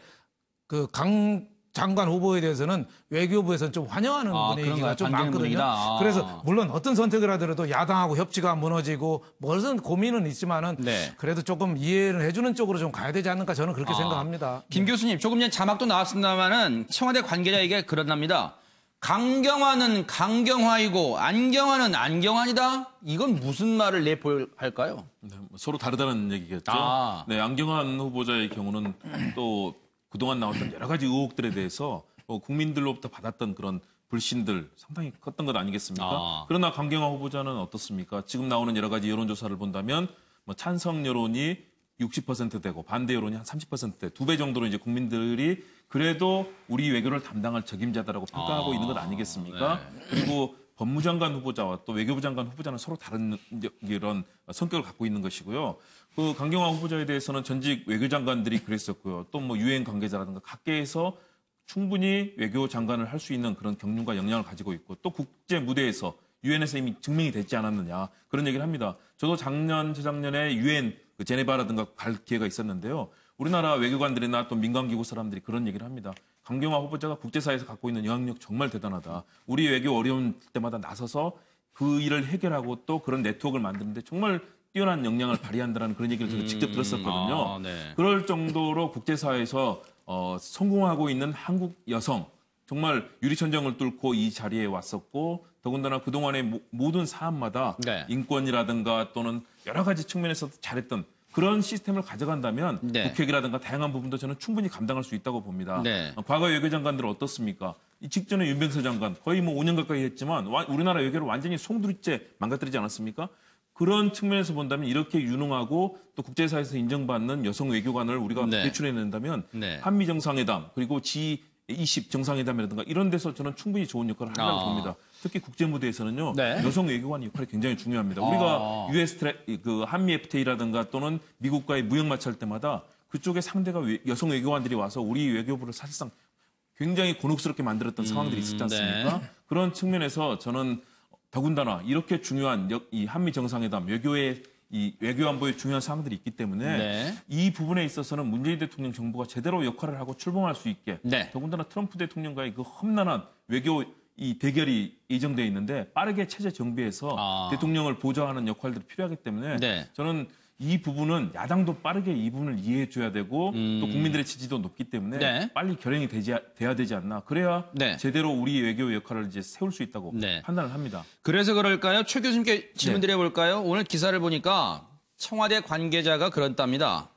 그강 장관 후보에 대해서는 외교부에서는 좀 환영하는 아, 분위기가 좀 많거든요. 분 그래서 아. 물론 어떤 선택을 하더라도 야당하고 협치가 무너지고 무슨 고민은 있지만은 네. 그래도 조금 이해를 해주는 쪽으로 좀 가야 되지 않을까 저는 그렇게 아, 생각합니다. 네. 김 교수님 조금 전에 자막도 나왔습니다만은 청와대 관계자에게 그런답니다. 강경화는 강경화이고 안경화는 안경화이다. 이건 무슨 말을 내볼할까요? 네, 뭐 서로 다르다는 얘기겠죠. 아. 네, 안경환 후보자의 경우는 또 그동안 나왔던 여러 가지 의혹들에 대해서 어, 국민들로부터 받았던 그런 불신들 상당히 컸던 것 아니겠습니까? 아. 그러나 강경화 후보자는 어떻습니까? 지금 나오는 여러 가지 여론조사를 본다면 뭐 찬성 여론이 6 0되고 반대 여론이 한 30%대 두 배 정도로 이제 국민들이 그래도 우리 외교를 담당할 적임자다라고 평가하고 아. 있는 것 아니겠습니까? 네. 그리고 법무장관 후보자와 또 외교부 장관 후보자는 서로 다른 이런 성격을 갖고 있는 것이고요. 그 강경화 후보자에 대해서는 전직 외교장관들이 그랬었고요. 또 뭐 유엔 관계자라든가 각계에서 충분히 외교 장관을 할 수 있는 그런 경륜과 역량을 가지고 있고 또 국제 무대에서 유엔에서 이미 증명이 됐지 않았느냐 그런 얘기를 합니다. 저도 작년 재작년에 유엔 그 제네바라든가 갈 기회가 있었는데요. 우리나라 외교관들이나 또 민간기구 사람들이 그런 얘기를 합니다. 강경화 후보자가 국제사회에서 갖고 있는 영향력 정말 대단하다. 우리 외교 어려운 때마다 나서서 그 일을 해결하고 또 그런 네트워크를 만드는데 정말 뛰어난 역량을 발휘한다는 그런 얘기를 제가 직접 음, 들었었거든요. 아, 네. 그럴 정도로 국제사회에서 어, 성공하고 있는 한국 여성 정말 유리천장을 뚫고 이 자리에 왔었고 더군다나 그동안의 모, 모든 사안마다 네. 인권이라든가 또는 여러 가지 측면에서 잘했던 그런 시스템을 가져간다면 네. 북핵이라든가 다양한 부분도 저는 충분히 감당할 수 있다고 봅니다. 네. 어, 과거 외교장관들 은 어떻습니까? 이 직전에 윤병서 장관 거의 뭐 5년 가까이 했지만 와, 우리나라 외교를 완전히 송두리째 망가뜨리지 않았습니까? 그런 측면에서 본다면 이렇게 유능하고 또 국제사회에서 인정받는 여성 외교관을 우리가 네. 배출해낸다면 네. 한미 정상회담 그리고 G20 정상회담이라든가 이런 데서 저는 충분히 좋은 역할을 한다고 아. 봅니다. 특히 국제 무대에서는요 네. 여성 외교관 역할이 굉장히 중요합니다. 우리가 US 아. 트레, 그 한미 FTA라든가 또는 미국과의 무역 마찰 때마다 그쪽에 상대가 외, 여성 외교관들이 와서 우리 외교부를 사실상 굉장히 곤혹스럽게 만들었던 상황들이 음, 있었지 네. 않습니까? 네. 그런 측면에서 저는 더군다나 이렇게 중요한 이 한미 정상회담 외교의 이 외교 안보의 중요한 사항들이 있기 때문에 네. 이 부분에 있어서는 문재인 대통령 정부가 제대로 역할을 하고 출범할 수 있게 네. 더군다나 트럼프 대통령과의 그 험난한 외교 이 대결이 예정돼 있는데 빠르게 체제 정비해서 아. 대통령을 보좌하는 역할들이 필요하기 때문에 네. 저는 이 부분은 야당도 빠르게 이 부분을 이해해 줘야 되고 음. 또 국민들의 지지도 높기 때문에 네. 빨리 결행이 되지, 돼야 되지 않나 그래야 네. 제대로 우리 외교 역할을 이제 세울 수 있다고 네. 판단을 합니다. 그래서 그럴까요? 최 교수님께 질문드려 네. 볼까요? 오늘 기사를 보니까 청와대 관계자가 그런답니다.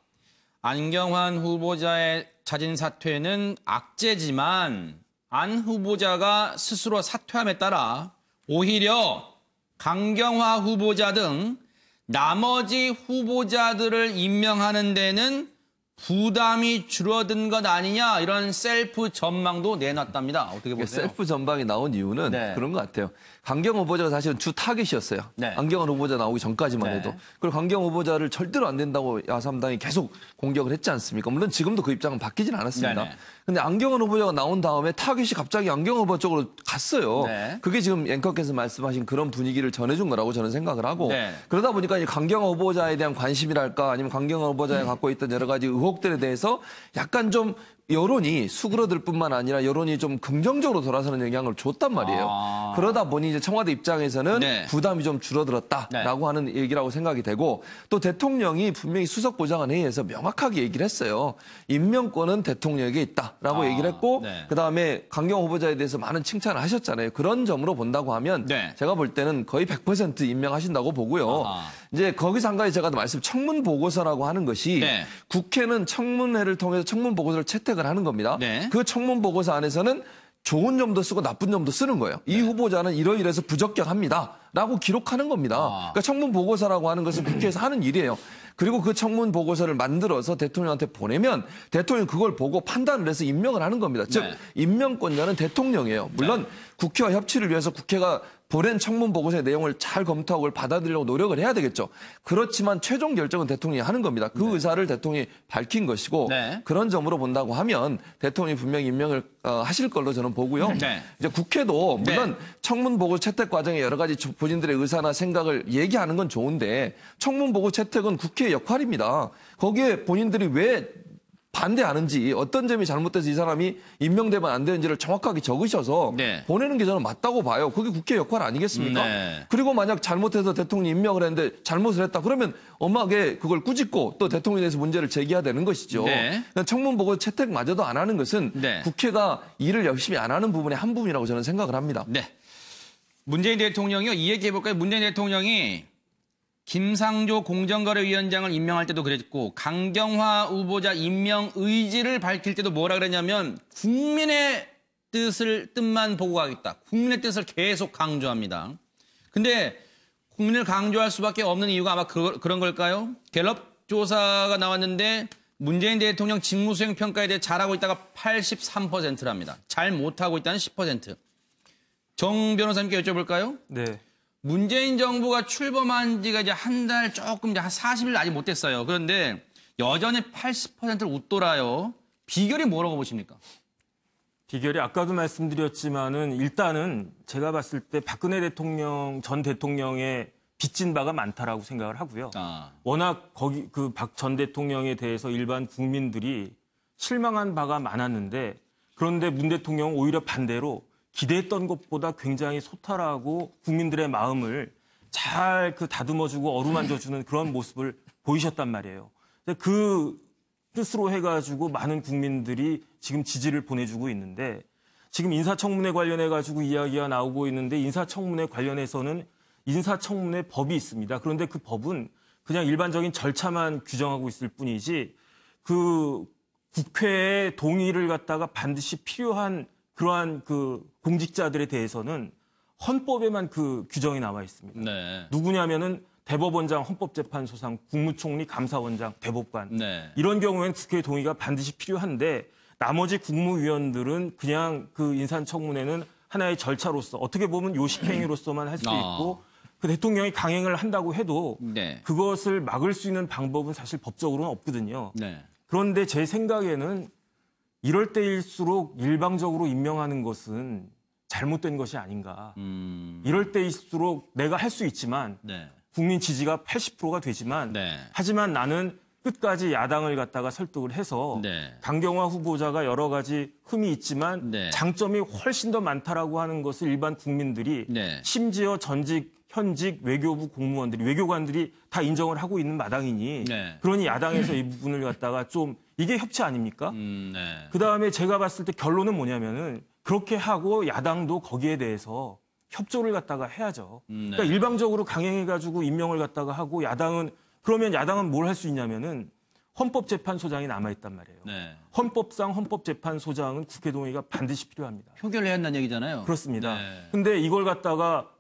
안경환 후보자의 자진 사퇴는 악재지만 안 후보자가 스스로 사퇴함에 따라 오히려 강경화 후보자 등 나머지 후보자들을 임명하는 데는 부담이 줄어든 것 아니냐 이런 셀프 전망도 내놨답니다. 어떻게 보세요? 셀프 전망이 나온 이유는 네. 그런 것 같아요. 강경 후보자가 사실은 주 타겟이었어요. 네. 안경환 후보자 나오기 전까지만 네. 해도. 그리고 강경 후보자를 절대로 안 된다고 야삼당이 계속 공격을 했지 않습니까? 물론 지금도 그 입장은 바뀌진 않았습니다. 그런데 네, 네. 안경환 후보자가 나온 다음에 타겟이 갑자기 안경환 후보 쪽으로 갔어요. 네. 그게 지금 앵커께서 말씀하신 그런 분위기를 전해준 거라고 저는 생각을 하고 네. 그러다 보니까 강경 후보자에 대한 관심이랄까 아니면 강경 후보자가 음. 갖고 있던 여러 가지 의혹 의혹들에 대해서 약간 좀 여론이 수그러들 뿐만 아니라 여론이 좀 긍정적으로 돌아서는 영향을 줬단 말이에요. 아... 그러다 보니 이제 청와대 입장에서는 네. 부담이 좀 줄어들었다라고 네. 하는 얘기라고 생각이 되고 또 대통령이 분명히 수석 보좌관 회의에서 명확하게 얘기를 했어요. 임명권은 대통령에게 있다라고 아... 얘기를 했고 네. 그다음에 강경 후보자에 대해서 많은 칭찬을 하셨잖아요. 그런 점으로 본다고 하면 네. 제가 볼 때는 거의 100% 임명하신다고 보고요. 아하. 이제 거기서 한 가지 제가 말씀 청문 보고서라고 하는 것이 네. 국회는 청문회를 통해서 청문 보고서를 채택을 하는 겁니다. 네. 그 청문 보고서 안에서는 좋은 점도 쓰고 나쁜 점도 쓰는 거예요. 이 네. 후보자는 이러이러해서 부적격합니다. 라고 기록하는 겁니다. 아. 그러니까 청문 보고서라고 하는 것은 국회에서 하는 일이에요. 그리고 그 청문 보고서를 만들어서 대통령한테 보내면 대통령 그걸 보고 판단을 해서 임명을 하는 겁니다. 즉 네. 임명권자는 대통령이에요. 물론 네. 국회와 협치를 위해서 국회가 보낸 청문 보고서의 내용을 잘 검토하고 받아들이려고 노력을 해야 되겠죠. 그렇지만 최종 결정은 대통령이 하는 겁니다. 그 네. 의사를 대통령이 밝힌 것이고 네. 그런 점으로 본다고 하면 대통령이 분명히 임명을 어, 하실 걸로 저는 보고요. 네. 이제 국회도 물론 네. 청문 보고 채택 과정에 여러 가지 본인들의 의사나 생각을 얘기하는 건 좋은데 청문 보고 채택은 국회의 역할입니다. 거기에 본인들이 왜 반대하는지 어떤 점이 잘못돼서 이 사람이 임명되면 안 되는지를 정확하게 적으셔서 네. 보내는 게 저는 맞다고 봐요. 그게 국회 역할 아니겠습니까? 네. 그리고 만약 잘못해서 대통령 임명을 했는데 잘못을 했다 그러면 엄하게 그걸 꾸짖고 또 대통령에 대해서 문제를 제기해야 되는 것이죠. 네. 그러니까 청문 보고 채택마저도 안 하는 것은 네. 국회가 일을 열심히 안 하는 부분의 한 부분이라고 저는 생각을 합니다. 네. 문재인 대통령이요. 이 얘기 해볼까요? 문재인 대통령이 김상조 공정거래위원장을 임명할 때도 그랬고 강경화 후보자 임명 의지를 밝힐 때도 뭐라 그랬냐면 국민의 뜻을 뜻만 보고 가겠다. 국민의 뜻을 계속 강조합니다. 근데 국민을 강조할 수밖에 없는 이유가 아마 그, 런 걸까요? 갤럽 조사가 나왔는데 문재인 대통령 직무수행 평가에 대해 잘하고 있다가 83%랍니다. 잘 못하고 있다는 10%. 정 변호사님께 여쭤볼까요? 네. 문재인 정부가 출범한 지가 이제 한 달 조금 이제 한 40일 아직 못 됐어요. 그런데 여전히 80%를 웃돌아요. 비결이 뭐라고 보십니까? 비결이 아까도 말씀드렸지만은 일단은 제가 봤을 때 박근혜 대통령 전 대통령의 빚진 바가 많다라고 생각을 하고요. 아. 워낙 거기 그 박 전 대통령에 대해서 일반 국민들이 실망한 바가 많았는데 그런데 문 대통령은 오히려 반대로 기대했던 것보다 굉장히 소탈하고 국민들의 마음을 잘 그 다듬어주고 어루만져주는 그런 모습을 보이셨단 말이에요. 그 뜻으로 해가지고 많은 국민들이 지금 지지를 보내주고 있는데 지금 인사청문회 관련해가지고 이야기가 나오고 있는데 인사청문회 관련해서는 인사청문회 법이 있습니다. 그런데 그 법은 그냥 일반적인 절차만 규정하고 있을 뿐이지 그 국회의 동의를 갖다가 반드시 필요한 그러한 그 공직자들에 대해서는 헌법에만 그 규정이 나와 있습니다. 네. 누구냐면은 대법원장, 헌법재판소상, 국무총리, 감사원장, 대법관 네. 이런 경우에는 국회 동의가 반드시 필요한데 나머지 국무위원들은 그냥 그인사청문회는 하나의 절차로서 어떻게 보면 요식행위로서만 할수 아. 있고 그 대통령이 강행을 한다고 해도 네. 그것을 막을 수 있는 방법은 사실 법적으로는 없거든요. 네. 그런데 제 생각에는 이럴 때일수록 일방적으로 임명하는 것은 잘못된 것이 아닌가. 음... 이럴 때일수록 내가 할 수 있지만 네. 국민 지지가 80%가 되지만 네. 하지만 나는 끝까지 야당을 갖다가 설득을 해서 네. 강경화 후보자가 여러 가지 흠이 있지만 네. 장점이 훨씬 더 많다라고 하는 것을 일반 국민들이 네. 심지어 전직 현직 외교부 공무원들이 외교관들이 다 인정을 하고 있는 마당이니 네. 그러니 야당에서 이 부분을 갖다가 좀 이게 협치 아닙니까? 음, 그 다음에 제가 봤을 때 결론은 뭐냐면은 그렇게 하고 야당도 거기에 대해서 협조를 갖다가 해야죠. 음, 네. 그러니까 일방적으로 강행해가지고 임명을 갖다가 하고 야당은 그러면 야당은 뭘 할 수 있냐면은 헌법재판소장이 남아있단 말이에요. 네. 헌법상 헌법재판소장은 국회 동의가 반드시 필요합니다. 표결을 해야 한다는 얘기잖아요. 그렇습니다. 네. 근데 이걸 갖다가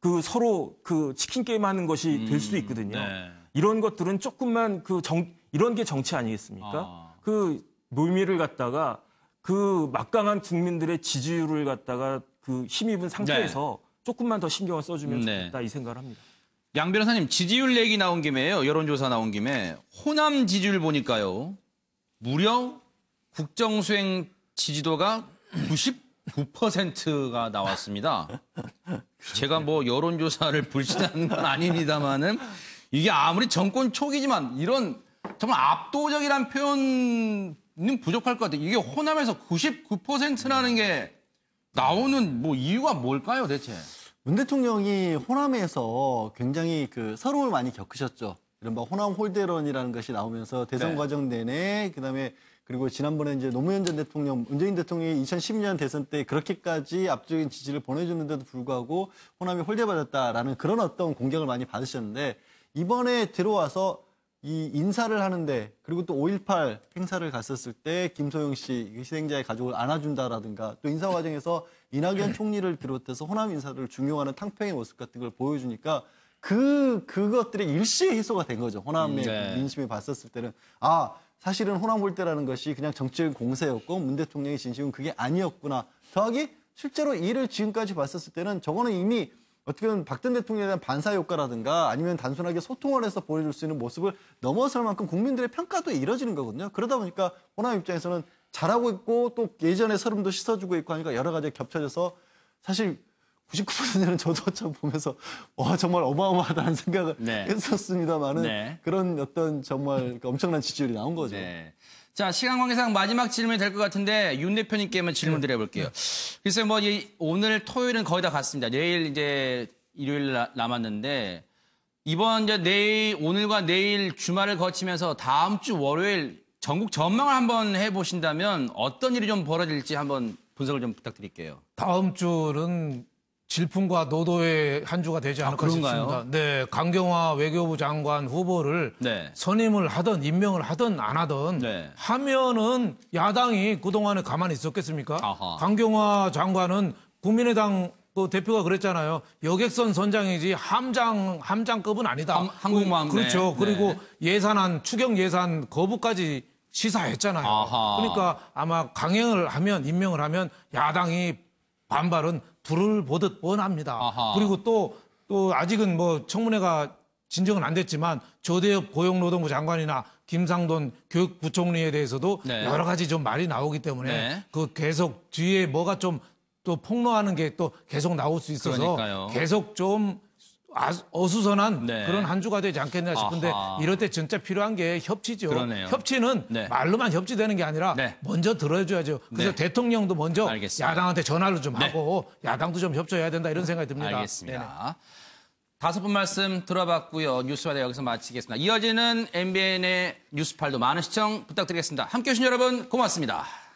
그 서로 그 치킨 게임 하는 것이 음, 될 수도 있거든요. 네. 이런 것들은 조금만 그 정, 이런 게 정치 아니겠습니까? 아. 그 묘미를 갖다가 그 막강한 국민들의 지지율을 갖다가 그 힘입은 상태에서 네. 조금만 더 신경을 써주면 네. 좋겠다 이 생각을 합니다. 양 변호사님 지지율 얘기 나온 김에요. 여론조사 나온 김에 호남 지지율 보니까요. 무려 국정수행 지지도가 99%가 나왔습니다. 제가 뭐 여론조사를 불신하는 건 아닙니다만은 이게 아무리 정권 초기지만 이런 정말 압도적이란 표현 는 부족할 것 같아요. 이게 호남에서 99%라는 게 나오는 뭐 이유가 뭘까요, 대체? 문 대통령이 호남에서 굉장히 그 서러움을 많이 겪으셨죠. 이른바 호남 홀대론이라는 것이 나오면서 대선 네. 과정 내내 그다음에 그리고 지난번에 이제 노무현 전 대통령, 문재인 대통령이 2 0 1 0년 대선 때 그렇게까지 압도적인 지지를 보내줬는데도 불구하고 호남이 홀대받았다라는 그런 어떤 공격을 많이 받으셨는데 이번에 들어와서 이 인사를 하는데 그리고 또 5.18 행사를 갔었을 때 김소영 씨 희생자의 가족을 안아준다라든가 또 인사 과정에서 이낙연 총리를 비롯해서 호남 인사를 중용하는 탕평의 모습 같은 걸 보여주니까 그 그것들의 일시에 희소가 된 거죠. 호남의 네. 민심이 봤었을 때는 아 사실은 호남 볼때라는 것이 그냥 정치적인 공세였고 문 대통령의 진심은 그게 아니었구나. 더하기 실제로 이를 지금까지 봤었을 때는 저거는 이미 어떻게 보면 박근 대통령에 대한 반사 효과라든가 아니면 단순하게 소통을 해서 보여줄 수 있는 모습을 넘어설 만큼 국민들의 평가도 이뤄지는 거거든요. 그러다 보니까 호남 입장에서는 잘하고 있고 또예전에 서름도 씻어주고 있고 하니까 여러 가지가 겹쳐져서 사실 99%는 저도 참 보면서 와 정말 어마어마하다는 생각을 네. 했었습니다만은 네. 그런 어떤 정말 그러니까 엄청난 지지율이 나온 거죠. 네. 자, 시간 관계상 마지막 질문이 될 것 같은데 윤 대표님께만 질문 네. 드려볼게요. 그래서 뭐 이, 오늘 토요일은 거의 다 갔습니다. 내일 이제 일요일 남았는데 이번 이제 내일 오늘과 내일 주말을 거치면서 다음 주 월요일 전국 전망을 한번 해보신다면 어떤 일이 좀 벌어질지 한번 분석을 좀 부탁드릴게요. 다음 주는 질풍과 노도의 한 주가 되지 아, 않을까 아, 싶습니다. 네, 강경화 외교부 장관 후보를 네. 선임을 하든 임명을 하든 안 하든 네. 하면은 야당이 그동안에 가만히 있었겠습니까? 아하. 강경화 장관은 국민의당 그 대표가 그랬잖아요. 여객선 선장이지 함장 함장급은 아니다. 함, 한국만 그, 그렇죠. 네. 그리고 네. 예산안 추경 예산 거부까지 시사했잖아요. 아하. 그러니까 아마 강행을 하면 임명을 하면 야당이 반발은 불을 보듯 뻔합니다. 아하. 그리고 또, 또 아직은 뭐 청문회가 진정은 안 됐지만 조대엽 고용노동부 장관이나 김상돈 교육부총리에 대해서도 네. 여러 가지 좀 말이 나오기 때문에 네. 그 계속 뒤에 뭐가 좀 또 폭로하는 게 또 계속 나올 수 있어서 그러니까요. 계속 좀 아, 어수선한 네. 그런 한 주가 되지 않겠나 싶은데 아하. 이럴 때 진짜 필요한 게 협치죠. 그러네요. 협치는 네. 말로만 협치되는 게 아니라 네. 먼저 들어줘야죠. 그래서 네. 대통령도 먼저 알겠습니다. 야당한테 전화를 좀 네. 하고 야당도 좀 협조해야 된다 이런 생각이 듭니다. 알겠습니다. 다섯 분 말씀 들어봤고요. 뉴스마다 여기서 마치겠습니다. 이어지는 MBN의 뉴스팔도 많은 시청 부탁드리겠습니다. 함께해 주신 여러분 고맙습니다.